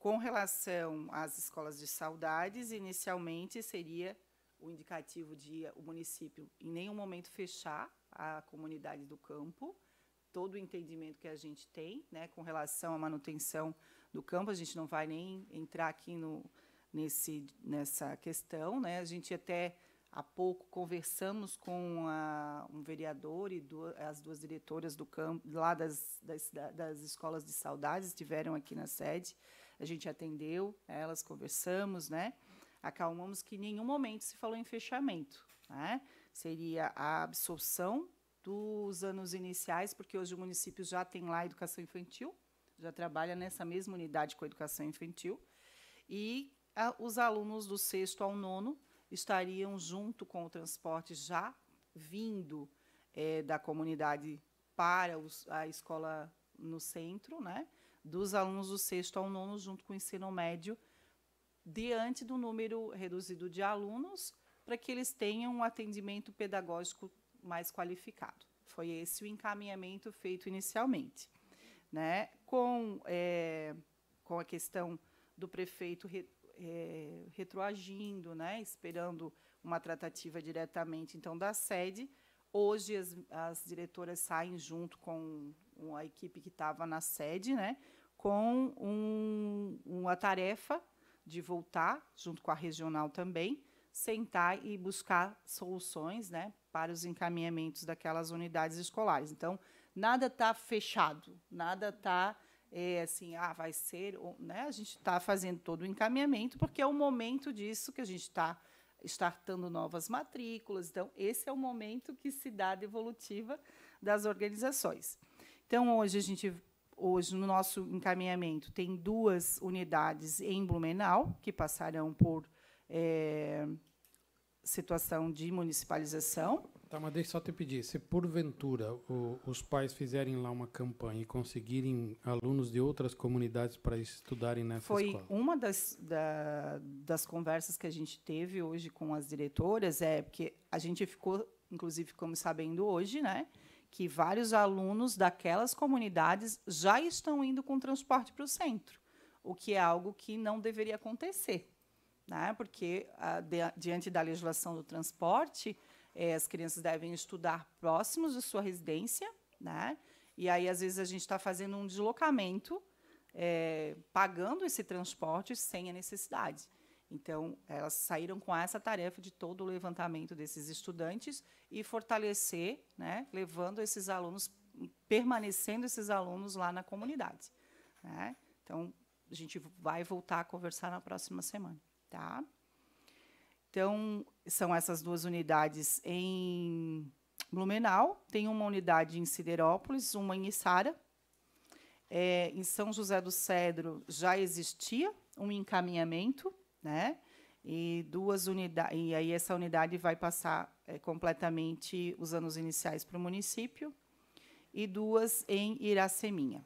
com relação às escolas de saudades, inicialmente seria o indicativo de o município em nenhum momento fechar a comunidade do campo, todo o entendimento que a gente tem, né, com relação à manutenção do campo, a gente não vai nem entrar aqui no nesse nessa questão, né? A gente até há pouco conversamos com a, um vereador e as duas diretoras do campo lá das, das, das escolas de saudades estiveram aqui na sede a gente atendeu elas, conversamos, né? Acalmamos que em nenhum momento se falou em fechamento, né? Seria a absorção dos anos iniciais, porque hoje o município já tem lá educação infantil, já trabalha nessa mesma unidade com a educação infantil, e a, ah, os alunos do sexto ao nono estariam junto com o transporte já vindo é, da comunidade para os, a escola no centro, né? dos alunos do sexto ao nono, junto com o ensino médio, diante do número reduzido de alunos, para que eles tenham um atendimento pedagógico mais qualificado. Foi esse o encaminhamento feito inicialmente. Né? Com, é, com a questão do prefeito re, é, retroagindo, né? esperando uma tratativa diretamente então da sede. Hoje as, as diretoras saem junto com a equipe que estava na sede, né? com um, uma tarefa de voltar, junto com a regional também, sentar e buscar soluções né, para os encaminhamentos daquelas unidades escolares. Então, nada está fechado, nada está é, assim, ah, vai ser. Né? A gente está fazendo todo o encaminhamento, porque é o momento disso que a gente está startando novas matrículas. Então, esse é o momento que se dá a devolutiva das organizações. Então, hoje a gente hoje no nosso encaminhamento tem duas unidades em Blumenau que passarão por é, situação de municipalização. Tá, mas deixa só te pedir, se porventura o, os pais fizerem lá uma campanha e conseguirem alunos de outras comunidades para estudarem nessa Foi escola. Foi uma das, da, das conversas que a gente teve hoje com as diretoras, é porque a gente ficou, inclusive, como sabendo hoje, né, que vários alunos daquelas comunidades já estão indo com transporte para o centro, o que é algo que não deveria acontecer, né? porque, a, ah, de, diante da legislação do transporte, eh, as crianças devem estudar próximos de sua residência, né? e aí, às vezes, a gente está fazendo um deslocamento, eh, pagando esse transporte sem a necessidade. Então, elas saíram com essa tarefa de todo o levantamento desses estudantes e fortalecer, né, levando esses alunos, permanecendo esses alunos lá na comunidade. Né? Então, a gente vai voltar a conversar na próxima semana. Tá? Então, são essas duas unidades em Blumenau, tem uma unidade em Siderópolis, uma em Içara. É, em São José do Cedro já existia um encaminhamento né? E duas unidades, e aí essa unidade vai passar é, completamente os anos iniciais para o município, e duas em Iraceminha.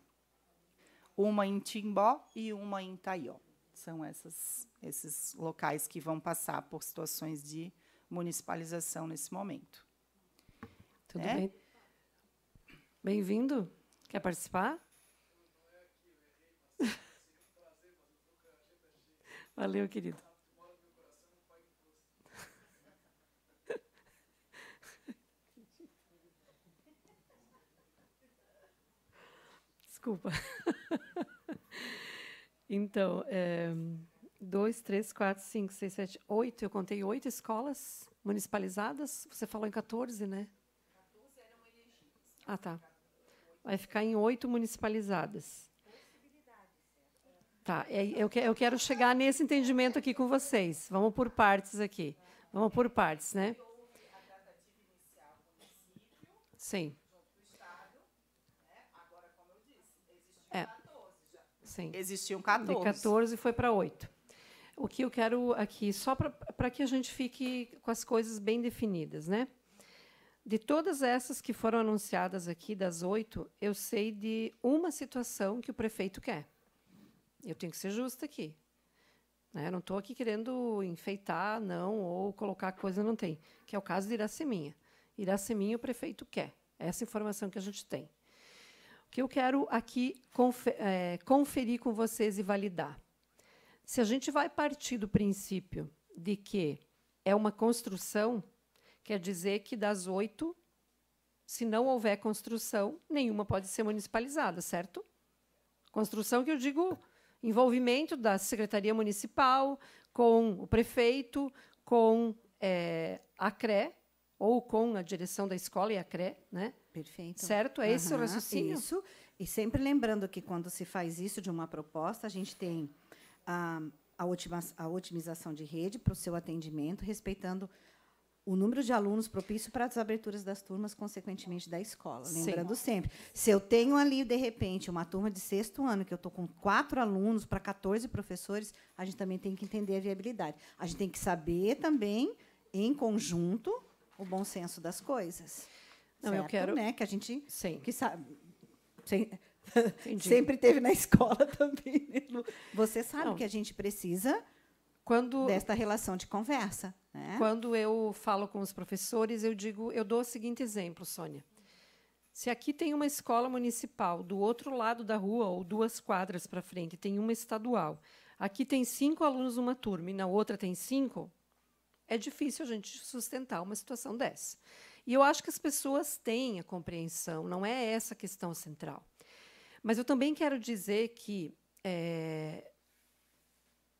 Uma em Timbó e uma em Taió. São essas, esses locais que vão passar por situações de municipalização nesse momento. Tudo é? bem? Bem-vindo? Quer participar? Valeu, querido. Desculpa. Então, é, dois, três, quatro, cinco, seis, sete, oito. Eu contei oito escolas municipalizadas. Você falou em 14, né? 14 eram elegíveis. Ah, tá. Vai ficar em oito municipalizadas. Tá, eu, que, eu quero chegar nesse entendimento aqui com vocês. Vamos por partes aqui. Vamos por partes, né? Sim. É. Sim. Existiam 14. De 14 foi para 8. O que eu quero aqui, só para que a gente fique com as coisas bem definidas, né? De todas essas que foram anunciadas aqui, das oito, eu sei de uma situação que o prefeito quer. Eu tenho que ser justa aqui. Né? Não estou aqui querendo enfeitar, não, ou colocar coisa não tem. Que é o caso de Iraceminha. Iraceminha o prefeito quer. É essa informação que a gente tem. O que eu quero aqui é, conferir com vocês e validar. Se a gente vai partir do princípio de que é uma construção, quer dizer que das oito, se não houver construção, nenhuma pode ser municipalizada, certo? Construção que eu digo envolvimento da Secretaria Municipal com o prefeito, com é, a CRE, ou com a direção da escola e a CRE, né? Perfeito. Certo? É uhum, esse o raciocínio? Isso. E sempre lembrando que quando se faz isso de uma proposta, a gente tem a, a, a otimização de rede para o seu atendimento, respeitando o número de alunos propício para as aberturas das turmas, consequentemente, da escola. Lembrando sempre, se eu tenho ali, de repente, uma turma de sexto ano, que eu estou com quatro alunos para 14 professores, a gente também tem que entender a viabilidade. A gente tem que saber também, em conjunto, o bom senso das coisas. Não, certo? eu quero... Né? Que a gente... Sim. Que sabe, <laughs> sempre teve na escola <laughs> também. Né? Você sabe Não. que a gente precisa quando desta relação de conversa. Né? Quando eu falo com os professores, eu digo, eu dou o seguinte exemplo, Sônia. Se aqui tem uma escola municipal, do outro lado da rua ou duas quadras para frente tem uma estadual, aqui tem cinco alunos numa turma e na outra tem cinco, é difícil a gente sustentar uma situação dessa. E eu acho que as pessoas têm a compreensão, não é essa a questão central. Mas eu também quero dizer que é,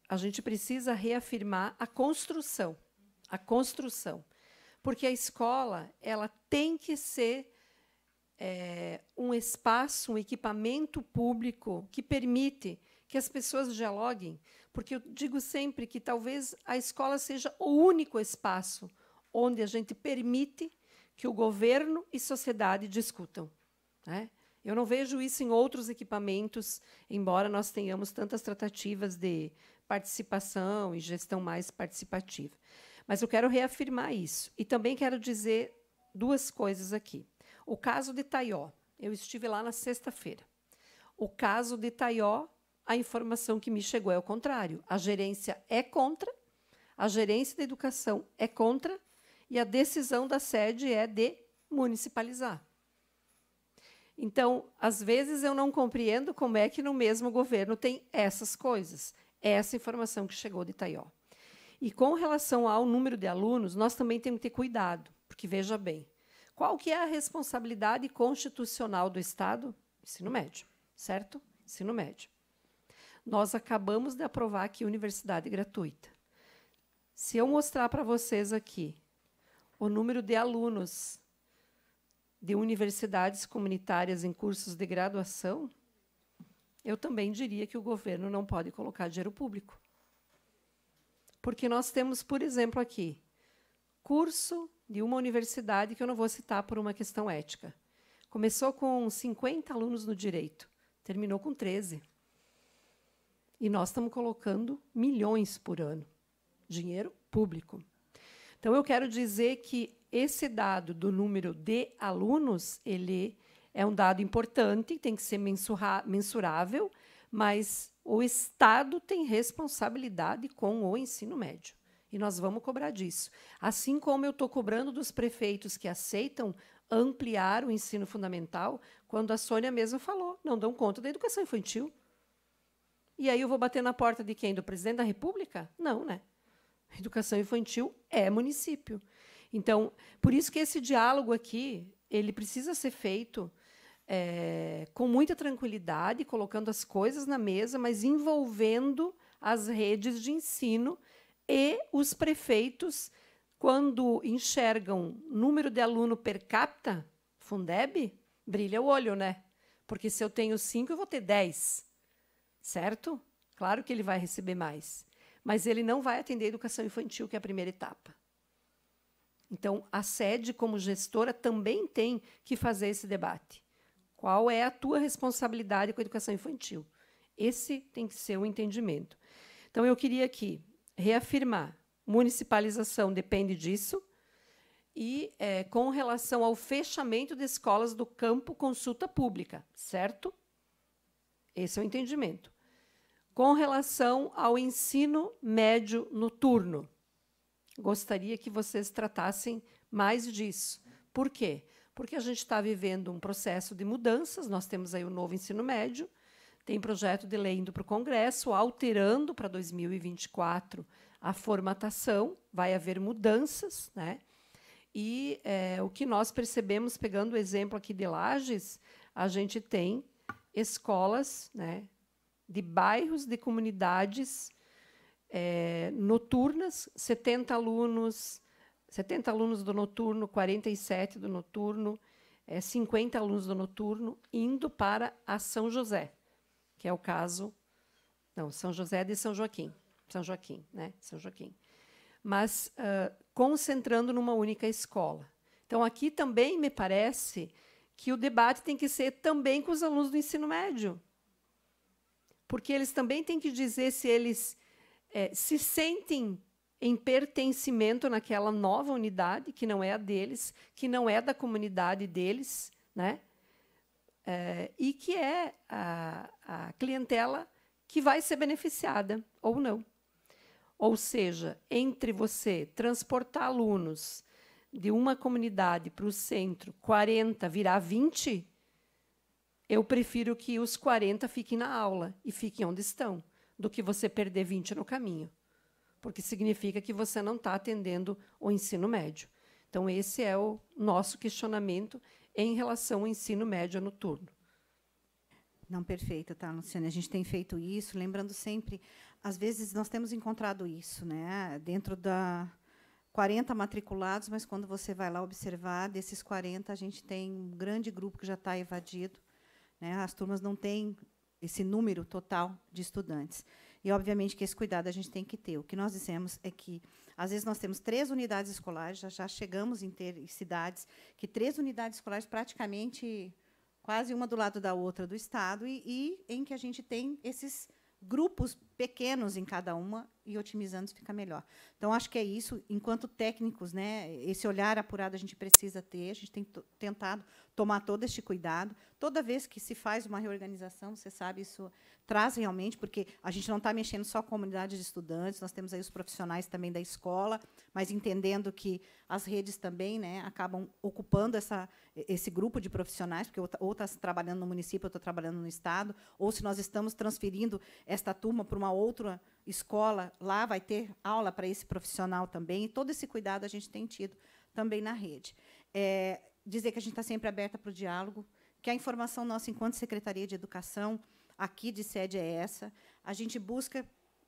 a gente precisa reafirmar a construção a construção. Porque a escola ela tem que ser é, um espaço, um equipamento público que permite que as pessoas dialoguem. Porque eu digo sempre que talvez a escola seja o único espaço onde a gente permite que o governo e sociedade discutam. Né? Eu não vejo isso em outros equipamentos, embora nós tenhamos tantas tratativas de participação e gestão mais participativa. Mas eu quero reafirmar isso. E também quero dizer duas coisas aqui. O caso de Taió, eu estive lá na sexta-feira. O caso de Taió, a informação que me chegou é o contrário. A gerência é contra, a gerência da educação é contra e a decisão da sede é de municipalizar. Então, às vezes eu não compreendo como é que no mesmo governo tem essas coisas. É essa informação que chegou de Taió. E com relação ao número de alunos, nós também temos que ter cuidado, porque veja bem, qual que é a responsabilidade constitucional do Estado? Ensino médio, certo? Ensino médio. Nós acabamos de aprovar aqui universidade gratuita. Se eu mostrar para vocês aqui o número de alunos de universidades comunitárias em cursos de graduação, eu também diria que o governo não pode colocar dinheiro público. Porque nós temos, por exemplo, aqui, curso de uma universidade que eu não vou citar por uma questão ética. Começou com 50 alunos no direito, terminou com 13. E nós estamos colocando milhões por ano, dinheiro público. Então eu quero dizer que esse dado do número de alunos, ele é um dado importante, tem que ser mensurável, mas o Estado tem responsabilidade com o ensino médio. E nós vamos cobrar disso. Assim como eu estou cobrando dos prefeitos que aceitam ampliar o ensino fundamental, quando a Sônia mesmo falou, não dão conta da educação infantil. E aí eu vou bater na porta de quem? Do presidente da República? Não, né? educação infantil é município. Então, por isso que esse diálogo aqui, ele precisa ser feito é, com muita tranquilidade, colocando as coisas na mesa, mas envolvendo as redes de ensino e os prefeitos, quando enxergam número de aluno per capita, Fundeb, brilha o olho, né? Porque se eu tenho cinco, eu vou ter dez, certo? Claro que ele vai receber mais, mas ele não vai atender a educação infantil, que é a primeira etapa. Então, a sede, como gestora, também tem que fazer esse debate. Qual é a tua responsabilidade com a educação infantil? Esse tem que ser o entendimento. Então, eu queria aqui reafirmar: municipalização depende disso. E é, com relação ao fechamento de escolas do campo consulta pública, certo? Esse é o entendimento. Com relação ao ensino médio noturno, gostaria que vocês tratassem mais disso. Por quê? porque a gente está vivendo um processo de mudanças, nós temos aí o novo ensino médio, tem projeto de lei indo para o Congresso, alterando para 2024 a formatação, vai haver mudanças, né? E é, o que nós percebemos, pegando o exemplo aqui de Lages, a gente tem escolas né, de bairros, de comunidades é, noturnas, 70 alunos, 70 alunos do noturno, 47 do noturno, é, 50 alunos do noturno indo para a São José, que é o caso. Não, São José de São Joaquim. São Joaquim, né? São Joaquim. Mas uh, concentrando numa única escola. Então, aqui também me parece que o debate tem que ser também com os alunos do ensino médio. Porque eles também têm que dizer se eles é, se sentem em pertencimento naquela nova unidade, que não é a deles, que não é da comunidade deles, né? É, e que é a, a clientela que vai ser beneficiada ou não. Ou seja, entre você transportar alunos de uma comunidade para o centro, 40 virar 20, eu prefiro que os 40 fiquem na aula e fiquem onde estão, do que você perder 20 no caminho porque significa que você não está atendendo o ensino médio. Então, esse é o nosso questionamento em relação ao ensino médio noturno. Não, perfeito, tá, Luciana? A gente tem feito isso, lembrando sempre, às vezes nós temos encontrado isso, né? Dentro da 40 matriculados, mas quando você vai lá observar, desses 40, a gente tem um grande grupo que já está evadido. Né? As turmas não têm esse número total de estudantes. E, obviamente, que esse cuidado a gente tem que ter. O que nós dissemos é que, às vezes, nós temos três unidades escolares, já, já chegamos em ter em cidades que três unidades escolares praticamente quase uma do lado da outra do Estado, e, e em que a gente tem esses grupos pequenos em cada uma e otimizando fica melhor. Então acho que é isso. Enquanto técnicos, né, esse olhar apurado a gente precisa ter. A gente tem tentado tomar todo este cuidado. Toda vez que se faz uma reorganização, você sabe isso traz realmente, porque a gente não está mexendo só com a comunidade de estudantes. Nós temos aí os profissionais também da escola, mas entendendo que as redes também, né, acabam ocupando essa esse grupo de profissionais, porque ou está trabalhando no município, ou está trabalhando no estado, ou se nós estamos transferindo esta turma para uma outra escola lá vai ter aula para esse profissional também, e todo esse cuidado a gente tem tido também na rede. É, dizer que a gente está sempre aberta para o diálogo, que a informação nossa, enquanto Secretaria de Educação, aqui de sede é essa. A gente busca,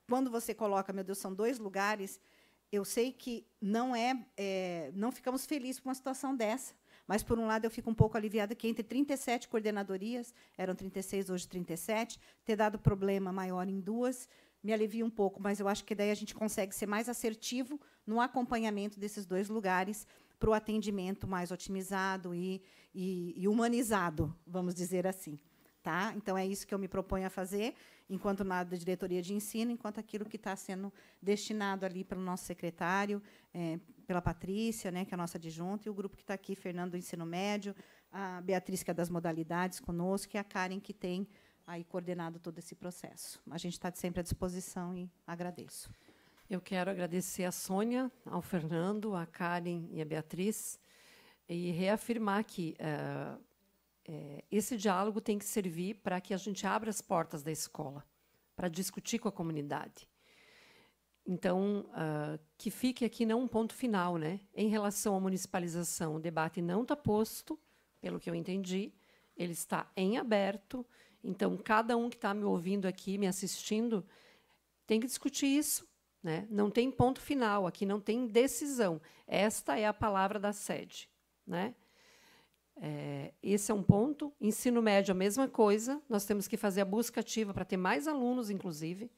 quando você coloca, meu Deus, são dois lugares, eu sei que não é, é não ficamos felizes com uma situação dessa, mas, por um lado, eu fico um pouco aliviada que entre 37 coordenadorias, eram 36, hoje 37, ter dado problema maior em duas me alivia um pouco, mas eu acho que daí a gente consegue ser mais assertivo no acompanhamento desses dois lugares para o atendimento mais otimizado e, e, e humanizado, vamos dizer assim. Tá? Então, é isso que eu me proponho a fazer, enquanto nada da diretoria de ensino, enquanto aquilo que está sendo destinado ali para o nosso secretário, é, pela Patrícia, né, que é a nossa adjunta, e o grupo que está aqui, Fernando do Ensino Médio, a Beatriz, que é das modalidades conosco, e a Karen, que tem aí coordenado todo esse processo. A gente está sempre à disposição e agradeço. Eu quero agradecer a Sônia, ao Fernando, a Karen e a Beatriz, e reafirmar que uh, é, esse diálogo tem que servir para que a gente abra as portas da escola, para discutir com a comunidade então, uh, que fique aqui não um ponto final, né? Em relação à municipalização, o debate não está posto, pelo que eu entendi, ele está em aberto. Então, cada um que está me ouvindo aqui, me assistindo, tem que discutir isso, né? Não tem ponto final, aqui não tem decisão. Esta é a palavra da sede, né? É, esse é um ponto. Ensino médio, a mesma coisa. Nós temos que fazer a busca ativa para ter mais alunos, inclusive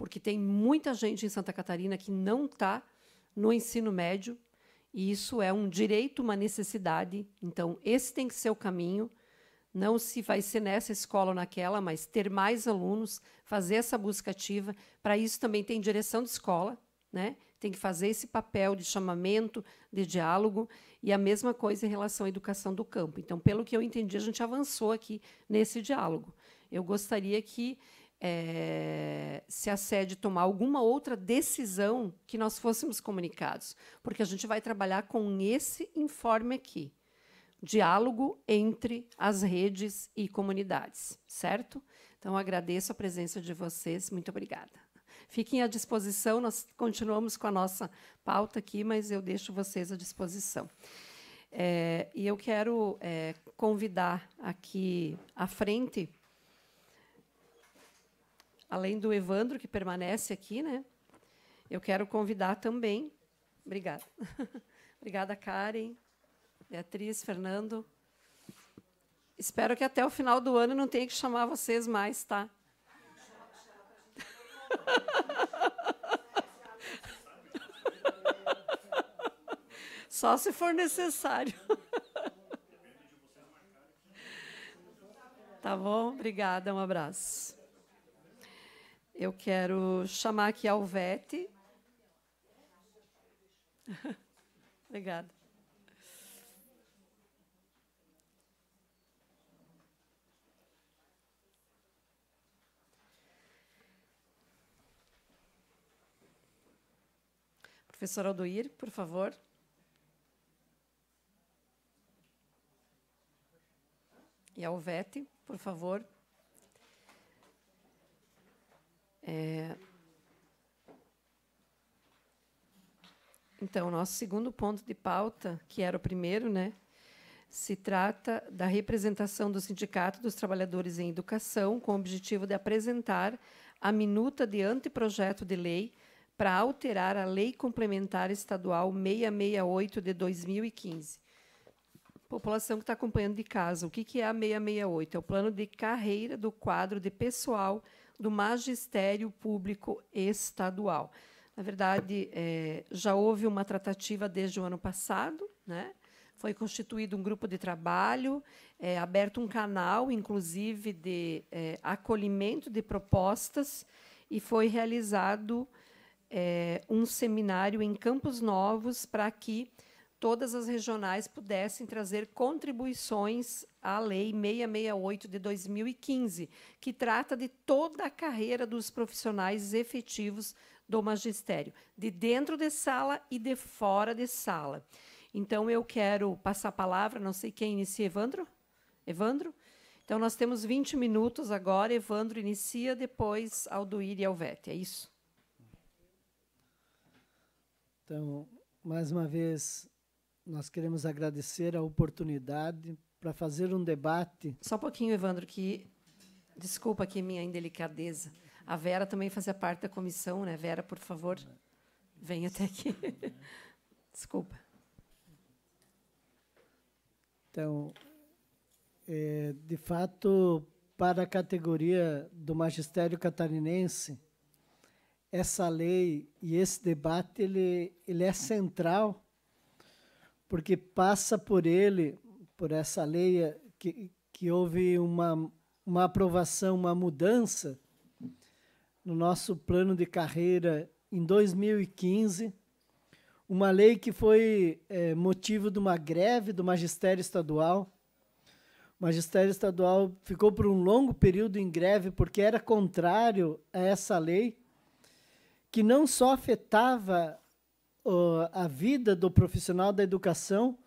porque tem muita gente em Santa Catarina que não está no ensino médio e isso é um direito, uma necessidade. Então, esse tem que ser o caminho. Não se vai ser nessa escola ou naquela, mas ter mais alunos, fazer essa busca ativa. Para isso também tem direção de escola, né? Tem que fazer esse papel de chamamento, de diálogo e a mesma coisa em relação à educação do campo. Então, pelo que eu entendi, a gente avançou aqui nesse diálogo. Eu gostaria que é, se a sede tomar alguma outra decisão que nós fôssemos comunicados, porque a gente vai trabalhar com esse informe aqui. Diálogo entre as redes e comunidades, certo? Então, agradeço a presença de vocês. Muito obrigada. Fiquem à disposição, nós continuamos com a nossa pauta aqui, mas eu deixo vocês à disposição. É, e eu quero é, convidar aqui à frente além do Evandro, que permanece aqui, né? Eu quero convidar também. Obrigada. <laughs> Obrigada, Karen, Beatriz, Fernando. Espero que até o final do ano não tenha que chamar vocês mais, tá? <laughs> Só se for necessário. <laughs> Tá bom? Obrigada, um abraço. Eu quero chamar aqui a Alvete. <laughs> Obrigada. Professor Aldoir, por favor. E a Alvete, por favor. É... Então, nosso segundo ponto de pauta, que era o primeiro, né, se trata da representação do Sindicato dos Trabalhadores em Educação, com o objetivo de apresentar a minuta de anteprojeto de lei para alterar a Lei Complementar Estadual 668 de 2015. População que está acompanhando de casa, o que é a 668? É o plano de carreira do quadro de pessoal do magistério público estadual. Na verdade, é, já houve uma tratativa desde o ano passado, né? foi constituído um grupo de trabalho, é, aberto um canal, inclusive, de é, acolhimento de propostas, e foi realizado é, um seminário em Campos Novos para que todas as regionais pudessem trazer contribuições à Lei 668 de 2015, que trata de toda a carreira dos profissionais efetivos do magistério, de dentro de sala e de fora de sala. Então, eu quero passar a palavra, não sei quem inicia, Evandro? Evandro? Então, nós temos 20 minutos agora, Evandro inicia, depois Alduir e Alvete, é isso? Então, mais uma vez, nós queremos agradecer a oportunidade para fazer um debate. Só um pouquinho, Evandro, que desculpa aqui minha indelicadeza. A Vera também fazia parte da comissão, né? Vera, por favor, venha até aqui. <laughs> desculpa. Então, é, de fato, para a categoria do magistério catarinense, essa lei e esse debate ele, ele é central porque passa por ele, por essa lei, eh, que, que houve uma, uma aprovação, uma mudança no nosso plano de carreira em 2015, uma lei que foi é, motivo de uma greve do magistério estadual. O magistério estadual ficou por um longo período em greve porque era contrário a essa lei, que não só afetava a vida do profissional da educação,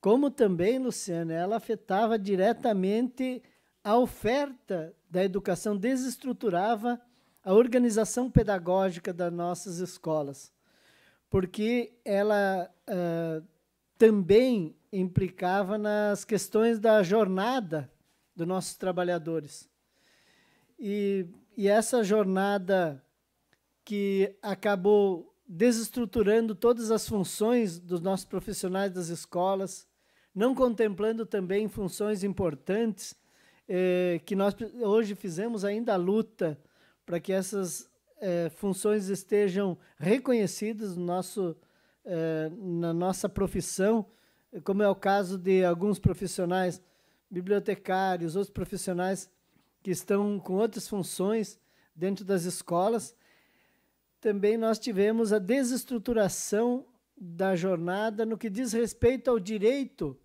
como também, Luciana, ela afetava diretamente a oferta da educação, desestruturava a organização pedagógica das nossas escolas, porque ela uh, também implicava nas questões da jornada dos nossos trabalhadores. E, e essa jornada que acabou desestruturando todas as funções dos nossos profissionais das escolas, não contemplando também funções importantes eh, que nós hoje fizemos ainda a luta para que essas eh, funções estejam reconhecidas no nosso, eh, na nossa profissão, como é o caso de alguns profissionais bibliotecários, outros profissionais que estão com outras funções dentro das escolas também nós tivemos a desestruturação da jornada no que diz respeito ao direito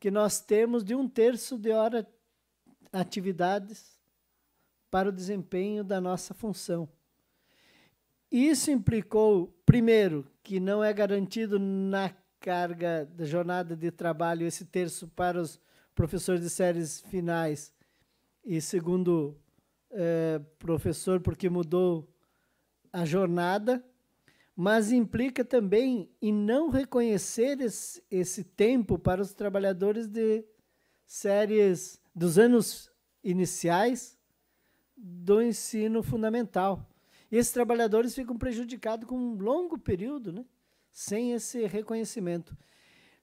que nós temos de um terço de hora atividades para o desempenho da nossa função. Isso implicou, primeiro, que não é garantido na carga da jornada de trabalho esse terço para os professores de séries finais e segundo eh, professor, porque mudou a jornada, mas implica também em não reconhecer esse, esse tempo para os trabalhadores de séries dos anos iniciais do ensino fundamental. E esses trabalhadores ficam prejudicados com um longo período, né? sem esse reconhecimento.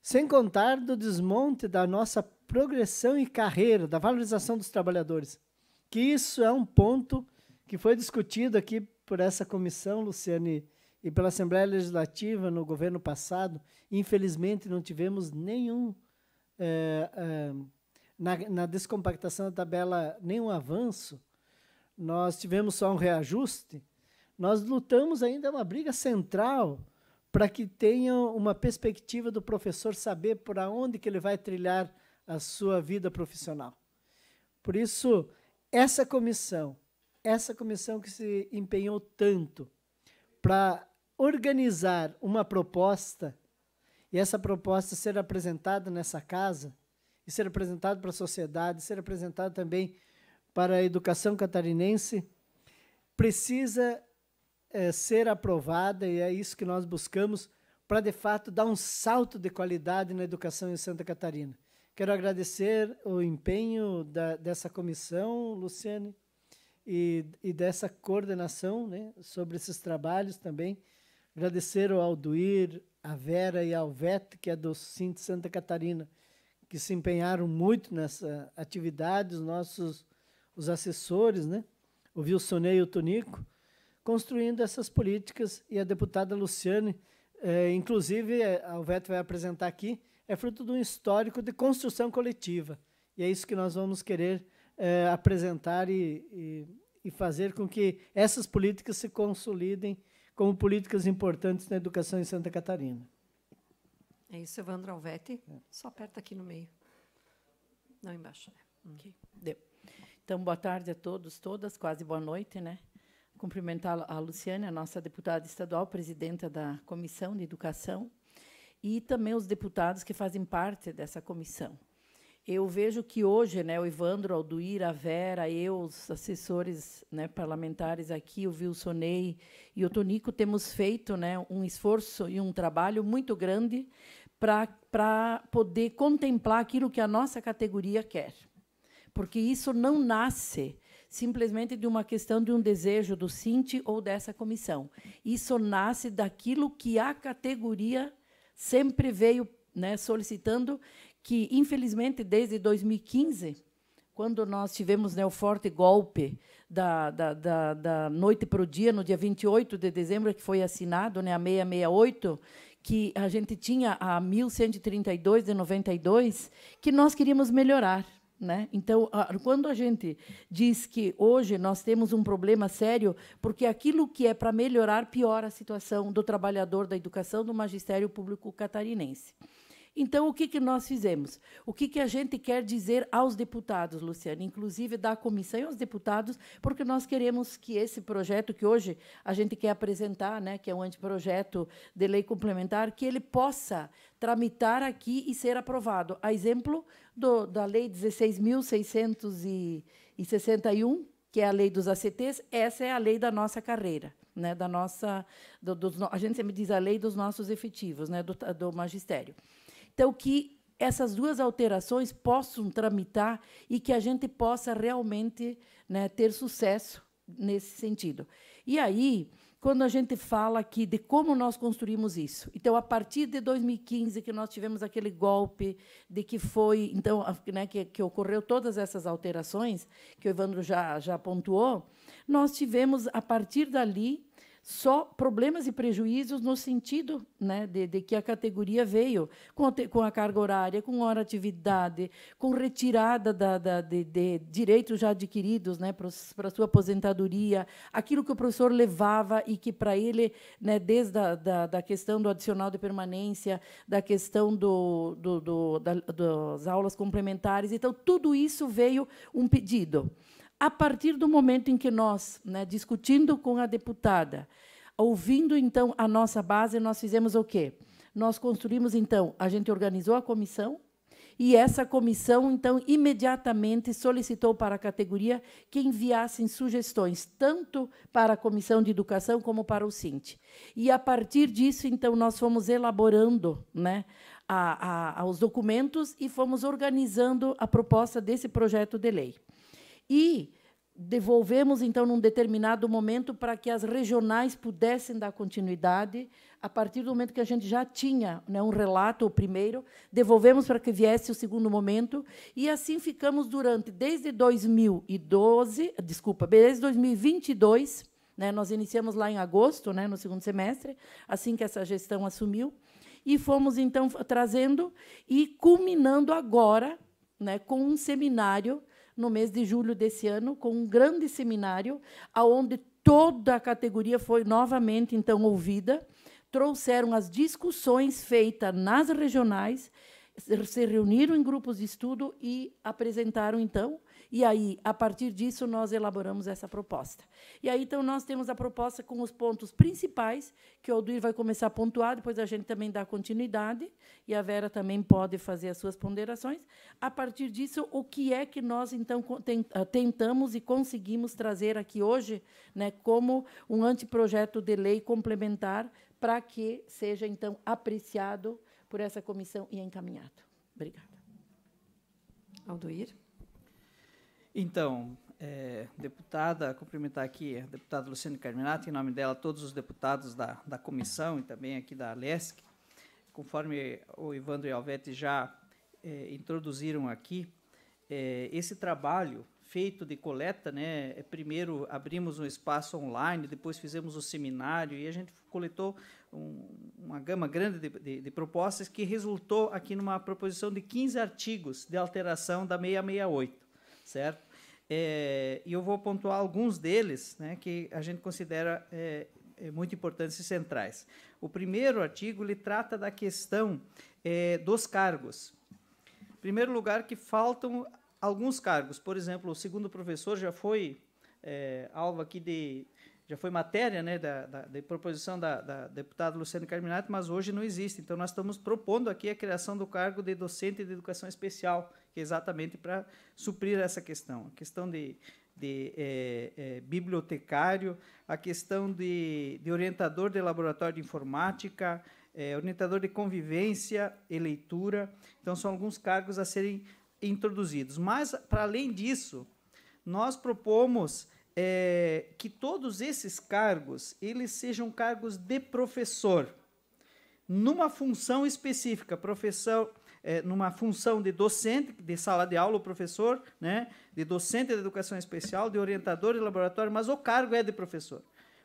Sem contar do desmonte da nossa progressão e carreira, da valorização dos trabalhadores, que isso é um ponto que foi discutido aqui por essa comissão, Luciane, e pela Assembleia Legislativa no governo passado. Infelizmente, não tivemos nenhum. É, é, na, na descompactação da tabela, nenhum avanço. Nós tivemos só um reajuste. Nós lutamos ainda uma briga central para que tenha uma perspectiva do professor saber para onde que ele vai trilhar a sua vida profissional. Por isso, essa comissão essa comissão que se empenhou tanto para organizar uma proposta e essa proposta ser apresentada nessa casa e ser apresentada para a sociedade, ser apresentada também para a educação catarinense, precisa é, ser aprovada e é isso que nós buscamos para de fato dar um salto de qualidade na educação em Santa Catarina. Quero agradecer o empenho da, dessa comissão, Luciane, e, e dessa coordenação né, sobre esses trabalhos também. Agradecer ao Alduir, a Vera e ao Vete, que é do Cint Santa Catarina, que se empenharam muito nessa atividade, os nossos os assessores, né? o Vilsonei e o Tonico, construindo essas políticas, e a deputada Luciane, eh, inclusive, eh, a Alveto vai apresentar aqui, é fruto de um histórico de construção coletiva. E é isso que nós vamos querer é, apresentar e, e, e, fazer com que essas políticas se consolidem como políticas importantes na educação em Santa Catarina. É isso, Evandro Alvetti. É. Só aperta aqui no meio. Não embaixo, né? Hum. Okay. Deu. Então, boa tarde a todos, todas, quase boa noite, né? Cumprimentar a Luciane, a nossa deputada estadual, presidenta da Comissão de Educação, e também os deputados que fazem parte dessa comissão. Eu vejo que hoje, né, o Ivandro, Alduir, a Vera, eu, os assessores né, parlamentares aqui, o Wilsonei e o Tonico, temos feito né, um esforço e um trabalho muito grande para poder contemplar aquilo que a nossa categoria quer. Porque isso não nasce simplesmente de uma questão de um desejo do Cinti ou dessa comissão. Isso nasce daquilo que a categoria sempre veio né, solicitando que, infelizmente, desde 2015, quando nós tivemos né, o forte golpe da, da, da, da noite para o dia, no dia 28 de dezembro, que foi assinado né, a 668, que a gente tinha a 1132 de 92, que nós queríamos melhorar. Né? Então, quando a gente diz que hoje nós temos um problema sério, porque aquilo que é para melhorar piora a situação do trabalhador da educação do magistério público catarinense. Então, o que, que nós fizemos? O que, que a gente quer dizer aos deputados, Luciana, inclusive da comissão e aos deputados, porque nós queremos que esse projeto que hoje a gente quer apresentar, né, que é um anteprojeto de lei complementar, que ele possa tramitar aqui e ser aprovado. A exemplo do, da Lei 16.661, que é a lei dos ACTs, essa é a lei da nossa carreira. Né, da nossa, do, a gente sempre diz a lei dos nossos efetivos, né, do, do magistério. Então, que essas duas alterações possam tramitar e que a gente possa realmente né, ter sucesso nesse sentido. E aí, quando a gente fala aqui de como nós construímos isso. Então, a partir de 2015, que nós tivemos aquele golpe, de que foi, então, né, que, que ocorreu todas essas alterações, que o Evandro já, já pontuou, nós tivemos, a partir dali, só problemas e prejuízos no sentido né, de, de, que a categoria veio, com a, com a carga horária, com hora atividade, com retirada da, da, de, de, direitos já adquiridos né, para, a sua aposentadoria, aquilo que o professor levava e que, para ele, né, desde a da, da questão do adicional de permanência, da questão do, do, do da, das aulas complementares, então, tudo isso veio um pedido a partir do momento em que nós, né, discutindo com a deputada, ouvindo então a nossa base, nós fizemos o quê? Nós construímos então, a gente organizou a comissão, e essa comissão, então, imediatamente solicitou para a categoria que enviassem sugestões, tanto para a Comissão de Educação como para o SINT. E, a partir disso, então, nós fomos elaborando né, a, a, os documentos e fomos organizando a proposta desse projeto de lei e devolvemos então num determinado momento para que as regionais pudessem dar continuidade a partir do momento que a gente já tinha né, um relato o primeiro devolvemos para que viesse o segundo momento e assim ficamos durante desde 2012 desculpa desde 2022 né, nós iniciamos lá em agosto né, no segundo semestre assim que essa gestão assumiu e fomos então trazendo e culminando agora né, com um seminário no mês de julho desse ano, com um grande seminário, aonde toda a categoria foi novamente então ouvida, trouxeram as discussões feitas nas regionais, se reuniram em grupos de estudo e apresentaram então e aí, a partir disso, nós elaboramos essa proposta. E aí, então, nós temos a proposta com os pontos principais, que o Alduir vai começar a pontuar, depois a gente também dá continuidade, e a Vera também pode fazer as suas ponderações. A partir disso, o que é que nós, então, ah, tentamos e conseguimos trazer aqui hoje né, como um anteprojeto de lei complementar para que seja, então, apreciado por essa comissão e encaminhado. Obrigada. Alduir. Então, é, deputada, cumprimentar aqui a deputada Luciane Carminato, em nome dela, todos os deputados da, da comissão e também aqui da Alesc. Conforme o Ivandro e Alvete já é, introduziram aqui, é, esse trabalho feito de coleta, né, é, primeiro abrimos um espaço online, depois fizemos o seminário e a gente coletou um, uma gama grande de, de, de propostas que resultou aqui numa proposição de 15 artigos de alteração da 668 certo? É, e eu vou pontuar alguns deles né, que a gente considera é, é, muito importantes e centrais. O primeiro artigo ele trata da questão é, dos cargos. Em primeiro lugar, que faltam alguns cargos. Por exemplo, o segundo professor já foi é, alvo aqui de, já foi matéria né, da, da, da proposição da, da deputada Luciana Carminato, mas hoje não existe. Então, nós estamos propondo aqui a criação do cargo de docente de educação especial, que é exatamente para suprir essa questão. A questão de, de é, é, bibliotecário, a questão de, de, orientador de laboratório de informática, é, orientador de convivência e leitura. Então, são alguns cargos a serem introduzidos. Mas, para além disso, nós propomos é, que todos esses cargos eles sejam cargos de professor numa função específica, professor, é, numa função de docente de sala de aula, professor, né, de docente de educação especial, de orientador de laboratório, mas o cargo é de professor.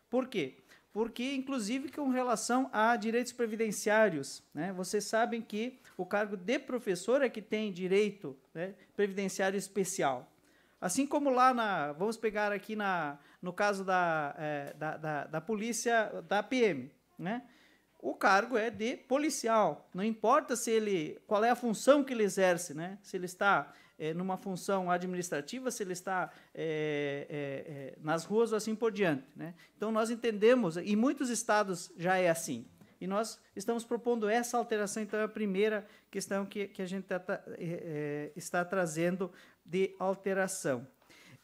Por quê? Porque, inclusive, com relação a direitos previdenciários, né, vocês sabem que o cargo de professor é que tem direito né, previdenciário especial. Assim como lá na. Vamos pegar aqui na, no caso da, é, da, da, da, polícia, da PM, né? O cargo é de policial. Não importa se ele. qual é a função que ele exerce, né? Se ele está é, numa função administrativa, se ele está é, é, é, nas ruas ou assim por diante. Né? Então nós entendemos, e muitos estados já é assim. E nós estamos propondo essa alteração, então é a primeira questão que, que a gente tá, tá é, está trazendo de alteração.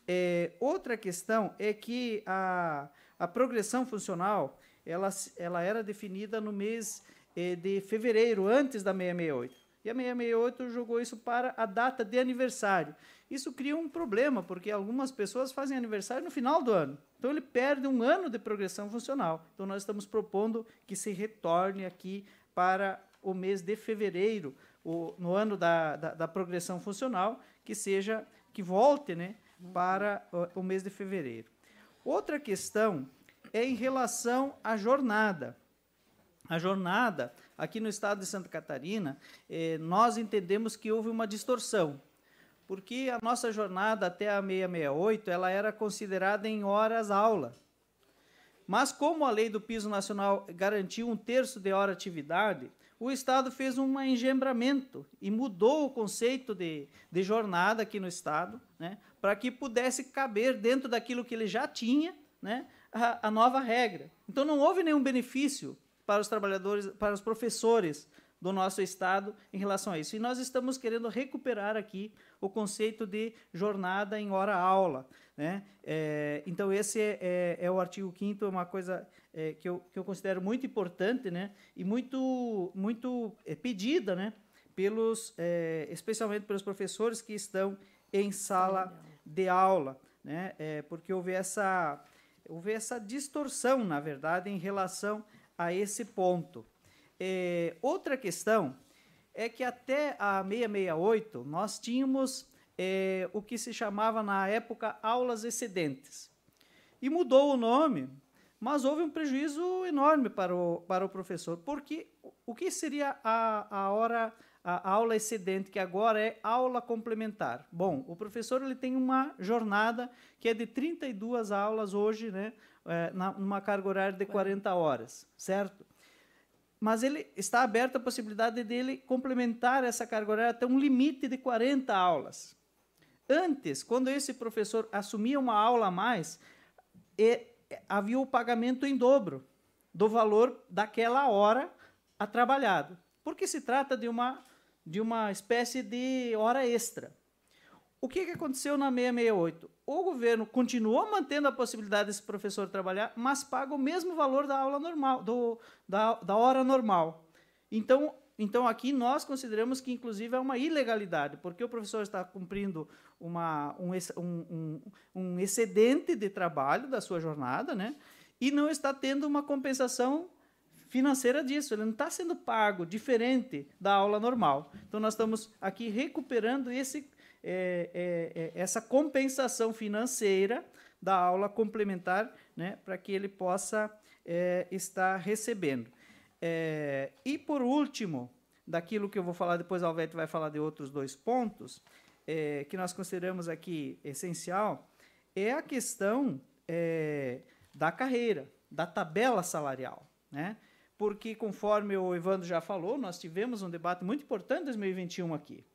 É, outra questão é que a, a progressão funcional ela, ela era definida no mês é, de fevereiro, antes da 668. E a 668 jogou isso para a data de aniversário. Isso cria um problema, porque algumas pessoas fazem aniversário no final do ano. Então ele perde um ano de progressão funcional. Então nós estamos propondo que se retorne aqui para o mês de fevereiro, o, no ano da, da, da progressão funcional, que seja que volte, né, para o mês de fevereiro. Outra questão é em relação à jornada. A jornada aqui no estado de Santa Catarina, eh, nós entendemos que houve uma distorção, porque a nossa jornada até a 668 ela era considerada em horas aula. Mas como a lei do piso nacional garantiu um terço de hora atividade, o Estado fez um engembramento e mudou o conceito de, de jornada aqui no Estado, né, para que pudesse caber dentro daquilo que ele já tinha né, a, a, nova regra. Então, não houve nenhum benefício para os trabalhadores, para os professores do nosso Estado em relação a isso. E nós estamos querendo recuperar aqui o conceito de jornada em hora-aula. Né? É, então, esse é, é, é o artigo 5 é uma coisa é, que, eu, que eu considero muito importante né, e muito, muito é, pedida, né, pelos, é, especialmente pelos professores que estão em sala de aula, né, é, porque houve essa, houve essa distorção, na verdade, em relação a esse ponto. É, outra questão é que até a 668 nós tínhamos é, o que se chamava na época aulas excedentes. E mudou o nome mas houve um prejuízo enorme para o, para o professor, porque o que seria a, a hora a aula excedente, que agora é aula complementar. Bom, o professor ele tem uma jornada que é de 32 aulas hoje, né, é, na, numa carga horária de 40 horas, certo? Mas ele está aberta a possibilidade dele complementar essa carga horária até um limite de 40 aulas. Antes, quando esse professor assumia uma aula a mais, e havia o pagamento em dobro do valor daquela hora a trabalhado, porque se trata de uma, de uma espécie de hora extra. O que, que aconteceu na 668? O governo continuou mantendo a possibilidade desse professor trabalhar, mas paga o mesmo valor da aula normal, do, da, da hora normal. Então, então, aqui nós consideramos que, inclusive, é uma ilegalidade, porque o professor está cumprindo uma, um, um, um excedente de trabalho da sua jornada, né? e não está tendo uma compensação financeira disso, ele não está sendo pago diferente da aula normal. Então, nós estamos aqui recuperando esse, é, é, é, essa compensação financeira da aula complementar né, para que ele possa é, estar recebendo. É, e por último, daquilo que eu vou falar depois, a Alvete vai falar de outros dois pontos, é, que nós consideramos aqui essencial, é a questão é, da carreira, da tabela salarial. Né? Porque, conforme o Evandro já falou, nós tivemos um debate muito importante em 2021 aqui.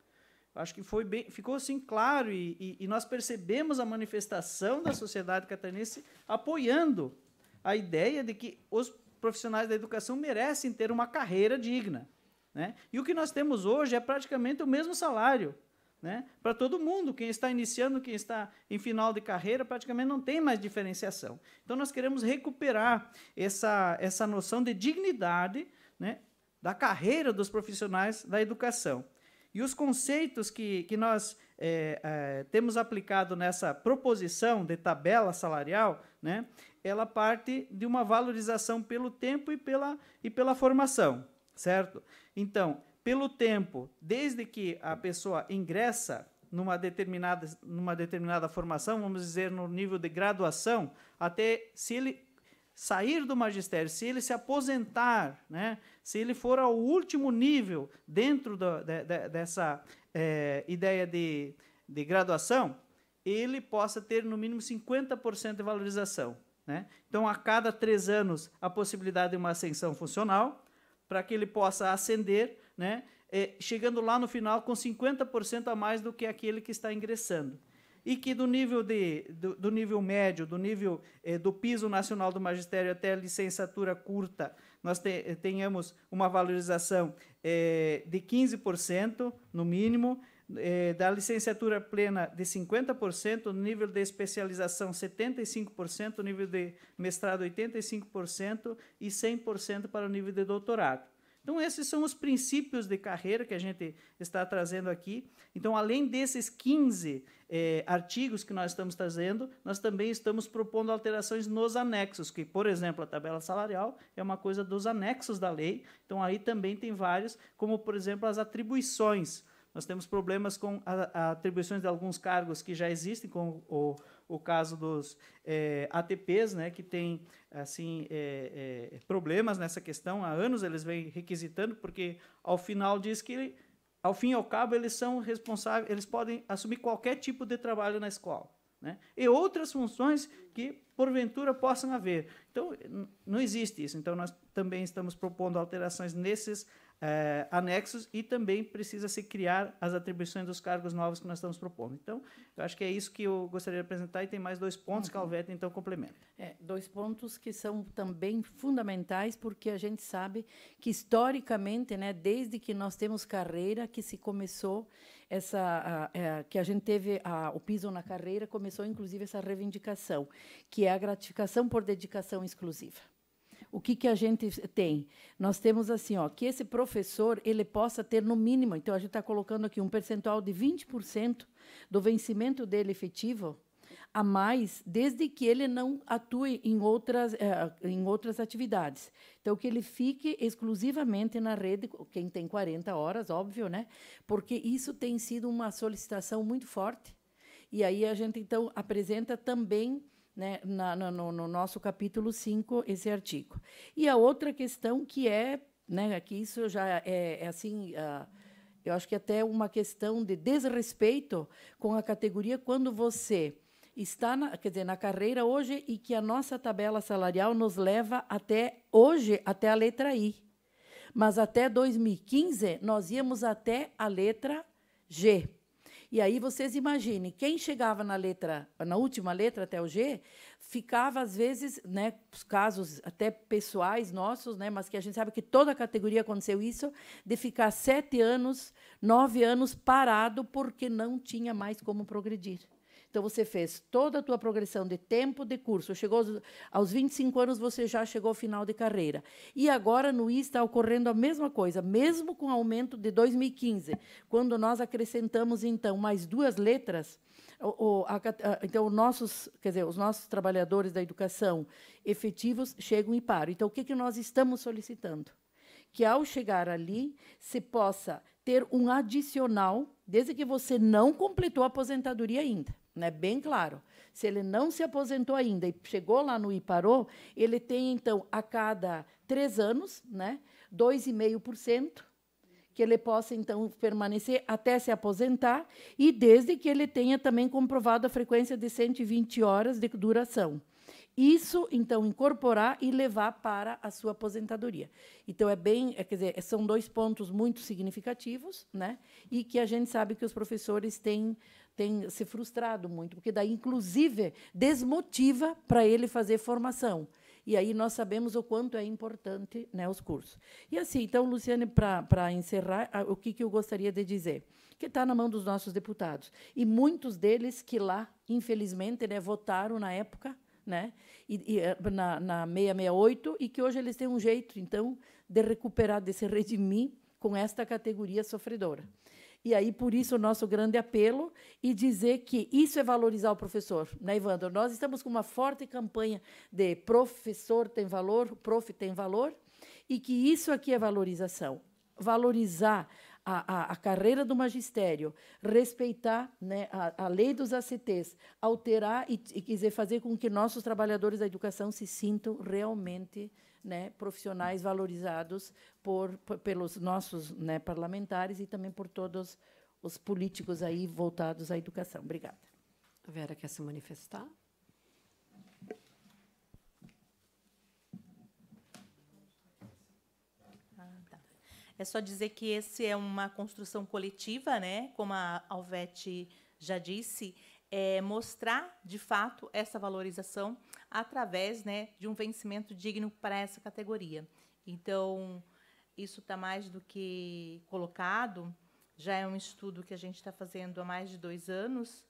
Acho que foi bem, ficou assim claro e, e, e nós percebemos a manifestação da sociedade catarinense apoiando a ideia de que os profissionais da educação merecem ter uma carreira digna. Né? E o que nós temos hoje é praticamente o mesmo salário né? para todo mundo. Quem está iniciando, quem está em final de carreira, praticamente não tem mais diferenciação. Então, nós queremos recuperar essa, essa noção de dignidade né? da carreira dos profissionais da educação. E os conceitos que, que nós é, é, temos aplicado nessa proposição de tabela salarial né, ela parte de uma valorização pelo tempo e pela, e pela formação, certo? Então, pelo tempo, desde que a pessoa ingressa numa determinada, numa determinada formação, vamos dizer, no nível de graduação, até se ele sair do magistério, se ele se aposentar, né, se ele for ao último nível dentro do, de, de, dessa é, ideia de, de graduação, ele possa ter no mínimo 50% de valorização. Né? Então, a cada três anos, a possibilidade de uma ascensão funcional, para que ele possa ascender, né? É, chegando lá no final com 50% a mais do que aquele que está ingressando. E que do nível, de, do, do nível médio, do nível eh, do piso nacional do magistério até a licenciatura curta, nós te, tenhamos uma valorização eh, de 15%, no mínimo, é, da licenciatura plena de 50%, nível de especialização 75%, nível de mestrado 85% e 100% para o nível de doutorado. Então, esses são os princípios de carreira que a gente está trazendo aqui. Então, além desses 15 é, eh, artigos que nós estamos trazendo, nós também estamos propondo alterações nos anexos, que, por exemplo, a tabela salarial é uma coisa dos anexos da lei. Então, aí também tem vários, como, por exemplo, as atribuições. Nós temos problemas com a, a atribuições de alguns cargos que já existem, como o, o caso dos é, eh, ATPs, né, que tem assim é, é, problemas nessa questão. Há anos eles vêm requisitando, porque ao final diz que, ao fim e ao cabo, eles são responsáveis, eles podem assumir qualquer tipo de trabalho na escola. Né? e outras funções que porventura possam haver. Então, não existe isso. Então, nós também estamos propondo alterações nesses é, anexos e também precisa se criar as atribuições dos cargos novos que nós estamos propondo. Então, eu acho que é isso que eu gostaria de apresentar e tem mais dois pontos uhum. que a uhum. Alveta então complementa. É, dois pontos que são também fundamentais porque a gente sabe que historicamente, né, desde que nós temos carreira, que se começou essa a, a, é, que a gente teve a, o piso na carreira, começou inclusive essa reivindicação que é a gratificação por dedicação exclusiva o que, que a gente tem? Nós temos assim, ó, que esse professor ele possa ter no mínimo, então a gente está colocando aqui um percentual de 20% do vencimento dele efetivo a mais, desde que ele não atue em outras, eh, em outras atividades. Então, que ele fique exclusivamente na rede, quem tem 40 horas, óbvio, né? Porque isso tem sido uma solicitação muito forte. E aí a gente, então, apresenta também né, na, no, no, nosso capítulo 5, esse artigo. E a outra questão que é, né, que isso já é, é assim, uh, eu acho que até uma questão de desrespeito com a categoria quando você está na, quer dizer, na carreira hoje e que a nossa tabela salarial nos leva até hoje, até a letra I. Mas até 2015, nós íamos até a letra G. E aí vocês imaginem, quem chegava na letra, na última letra até o G, ficava às vezes, né, casos até pessoais nossos, né, mas que a gente sabe que toda a categoria aconteceu isso, de ficar sete anos, nove anos parado porque não tinha mais como progredir. Então, você fez toda a tua progressão de tempo de curso, chegou aos, 25 anos, você já chegou ao final de carreira. E agora no I está ocorrendo a mesma coisa, mesmo com o aumento de 2015, quando nós acrescentamos, então, mais duas letras, o, a, então os nossos, quer dizer, os nossos trabalhadores da educação efetivos chegam em paro. Então o que que nós estamos solicitando? Que ao chegar ali se possa ter um adicional, desde que você não completou a aposentadoria ainda né? Bem claro. Se ele não se aposentou ainda e chegou lá no IPARO, ele tem então a cada três anos, né? 2,5% que ele possa então permanecer até se aposentar e desde que ele tenha também comprovado a frequência de 120 horas de duração. Isso, então, incorporar e levar para a sua aposentadoria. Então, é bem, é, quer dizer, são dois pontos muito significativos, né? E que a gente sabe que os professores têm tem se frustrado muito, porque daí, inclusive, desmotiva para ele fazer formação. E aí nós sabemos o quanto é importante né, os cursos. E assim, então, Luciane, para encerrar, o que, que eu gostaria de dizer? Que está na mão dos nossos deputados. E muitos deles que lá, infelizmente, né, votaram na época né? E, e, eh, na, na 668, e que hoje eles têm um jeito, então, de recuperar, de se redimir com esta categoria sofredora. E aí, por isso, o nosso grande apelo e dizer que isso é valorizar o professor, né, Ivandro? Nós estamos com uma forte campanha de professor tem valor, prof tem valor, e que isso aqui é valorização. Valorizar a, a, a carreira do magistério, respeitar né, a, a, lei dos ACTs, alterar e, e quiser fazer com que nossos trabalhadores da educação se sintam realmente né, profissionais valorizados por, por pelos nossos né, parlamentares e também por todos os políticos aí voltados à educação. Obrigada. A Vera quer se manifestar? É só dizer que esse é uma construção coletiva, né? Como a Alvete já disse, é mostrar de fato essa valorização através, né, de um vencimento digno para essa categoria. Então, isso está mais do que colocado. Já é um estudo que a gente está fazendo há mais de dois anos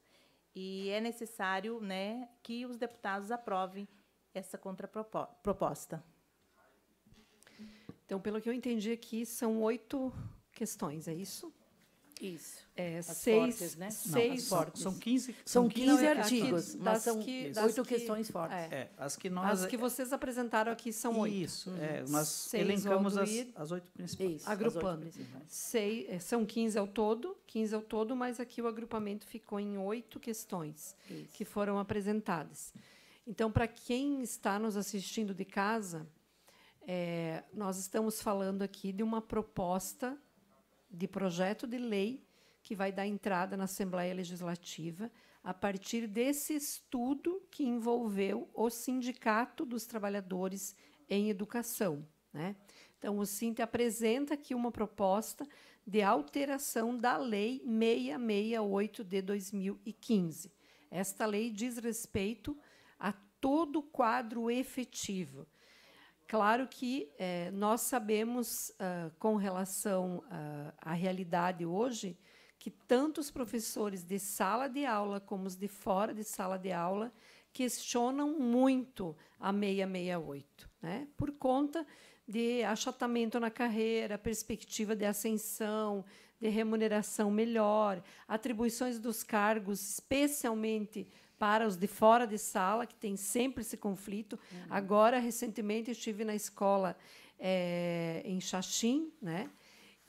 e é necessário, né, que os deputados aprovem essa contraproposta. Então, pelo que eu entendi aqui, são oito questões, é isso? Isso. É, seis, fortes, né? seis não, são, são 15, são 15, 15 é artigos, que, mas são que, oito que, questões fortes. É. é. as que nós as que vocês apresentaram aqui são oito. Isso, é, uhum. nós seis elencamos as, as oito principais. Isso, agrupando. Principais. Seis, são 15 ao todo, 15 ao todo, mas aqui o agrupamento ficou em oito questões isso. que foram apresentadas. Então, para quem está nos assistindo de casa, é, nós estamos falando aqui de uma proposta de projeto de lei que vai dar entrada na Assembleia Legislativa a partir desse estudo que envolveu o Sindicato dos Trabalhadores em Educação. Né? Então, o SINTE apresenta aqui uma proposta de alteração da Lei 668 de 2015. Esta lei diz respeito a todo o quadro efetivo Claro que eh, nós sabemos, uh, com relação uh, à realidade hoje, que tanto os professores de sala de aula como os de fora de sala de aula questionam muito a 668, né? por conta de achatamento na carreira, perspectiva de ascensão, de remuneração melhor, atribuições dos cargos, especialmente para os de fora de sala, que tem sempre esse conflito. Uhum. Agora, recentemente, estive na escola é, em Xaxim, né?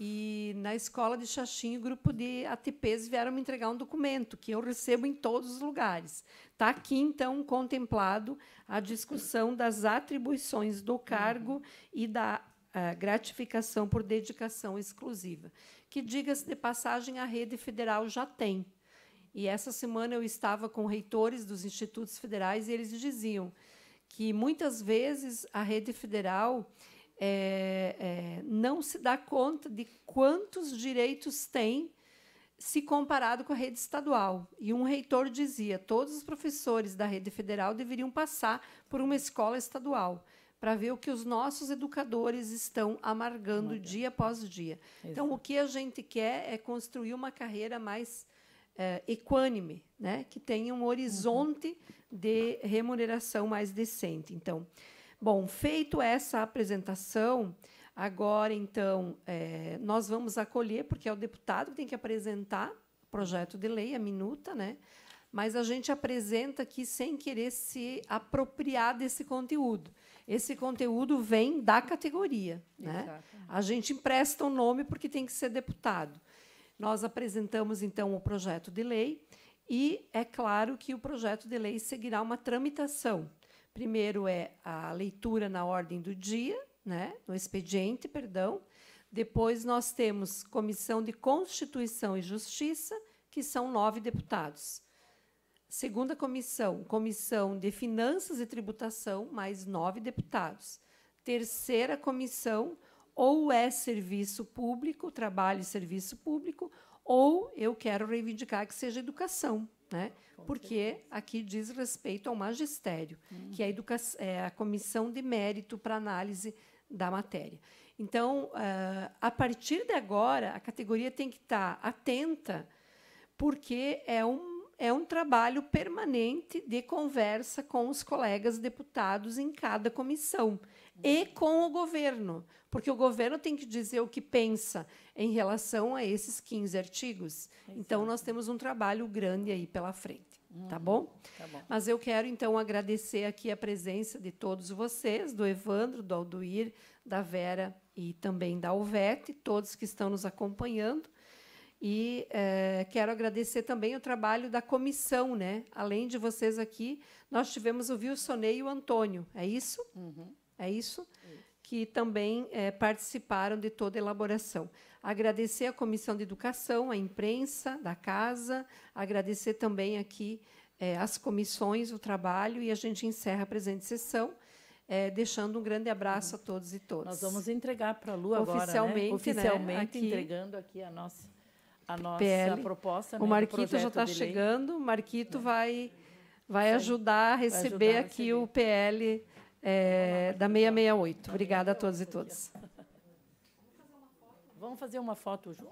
E na escola de Xaxim, o grupo de ATPs vieram me entregar um documento que eu recebo em todos os lugares. Está aqui, então, contemplado a discussão das atribuições do uhum. cargo uhum. e da eh, gratificação por dedicação exclusiva. Que, diga-se de passagem, a rede federal já tem. E essa semana eu estava com reitores dos institutos federais e eles diziam que muitas vezes a rede federal é, é, não se dá conta de quantos direitos tem se comparado com a rede estadual. E um reitor dizia: todos os professores da rede federal deveriam passar por uma escola estadual para ver o que os nossos educadores estão amargando Amarga. dia após dia. Exato. Então, o que a gente quer é construir uma carreira mais é, equânime, né? que tenha um horizonte de remuneração mais decente. Então, bom, feito essa apresentação, agora então é, nós vamos acolher, porque é o deputado que tem que apresentar o projeto de lei, a minuta, né? mas a gente apresenta aqui sem querer se apropriar desse conteúdo. Esse conteúdo vem da categoria. Né? A gente empresta o um nome porque tem que ser deputado. Nós apresentamos, então, o projeto de lei e é claro que o projeto de lei seguirá uma tramitação. Primeiro é a leitura na ordem do dia, né, no expediente, perdão. Depois nós temos Comissão de Constituição e Justiça, que são nove deputados. Segunda comissão, Comissão de Finanças e Tributação, mais nove deputados. Terceira comissão, ou é serviço público, trabalho e serviço público, ou eu quero reivindicar que seja educação, né? porque aqui diz respeito ao magistério, hum. que é a, é a comissão de mérito para análise da matéria. Então, eh, a partir de agora, a categoria tem que estar tá atenta, porque é um, é um trabalho permanente de conversa com os colegas deputados em cada comissão e com o governo, porque o governo tem que dizer o que pensa em relação a esses 15 artigos. Então, nós temos um trabalho grande aí pela frente. Tá uhum. bom? tá bom? Mas eu quero, então, agradecer aqui a presença de todos vocês, do Evandro, do Alduir, da Vera e também da Alvete, todos que estão nos acompanhando. E eh, quero agradecer também o trabalho da comissão, né? Além de vocês aqui, nós tivemos o Wilsonei e o Antônio, é isso? Uhum. É isso? Que também é, participaram de toda a elaboração. Agradecer à Comissão de Educação, à imprensa da casa, agradecer também aqui é, as comissões, o trabalho, e a gente encerra a presente sessão. É, deixando um grande abraço a todos e todas. Nós vamos entregar para a Lu agora, né? oficialmente, né? Oficialmente, né? Aqui, entregando aqui a nossa, a nossa PL. proposta. Né, o Marquito já está chegando. O Marquito é. vai, vai ajudar a receber ajudar aqui a receber. o PL é, da 668. Obrigada a todos e todas. Vamos fazer uma foto juntos?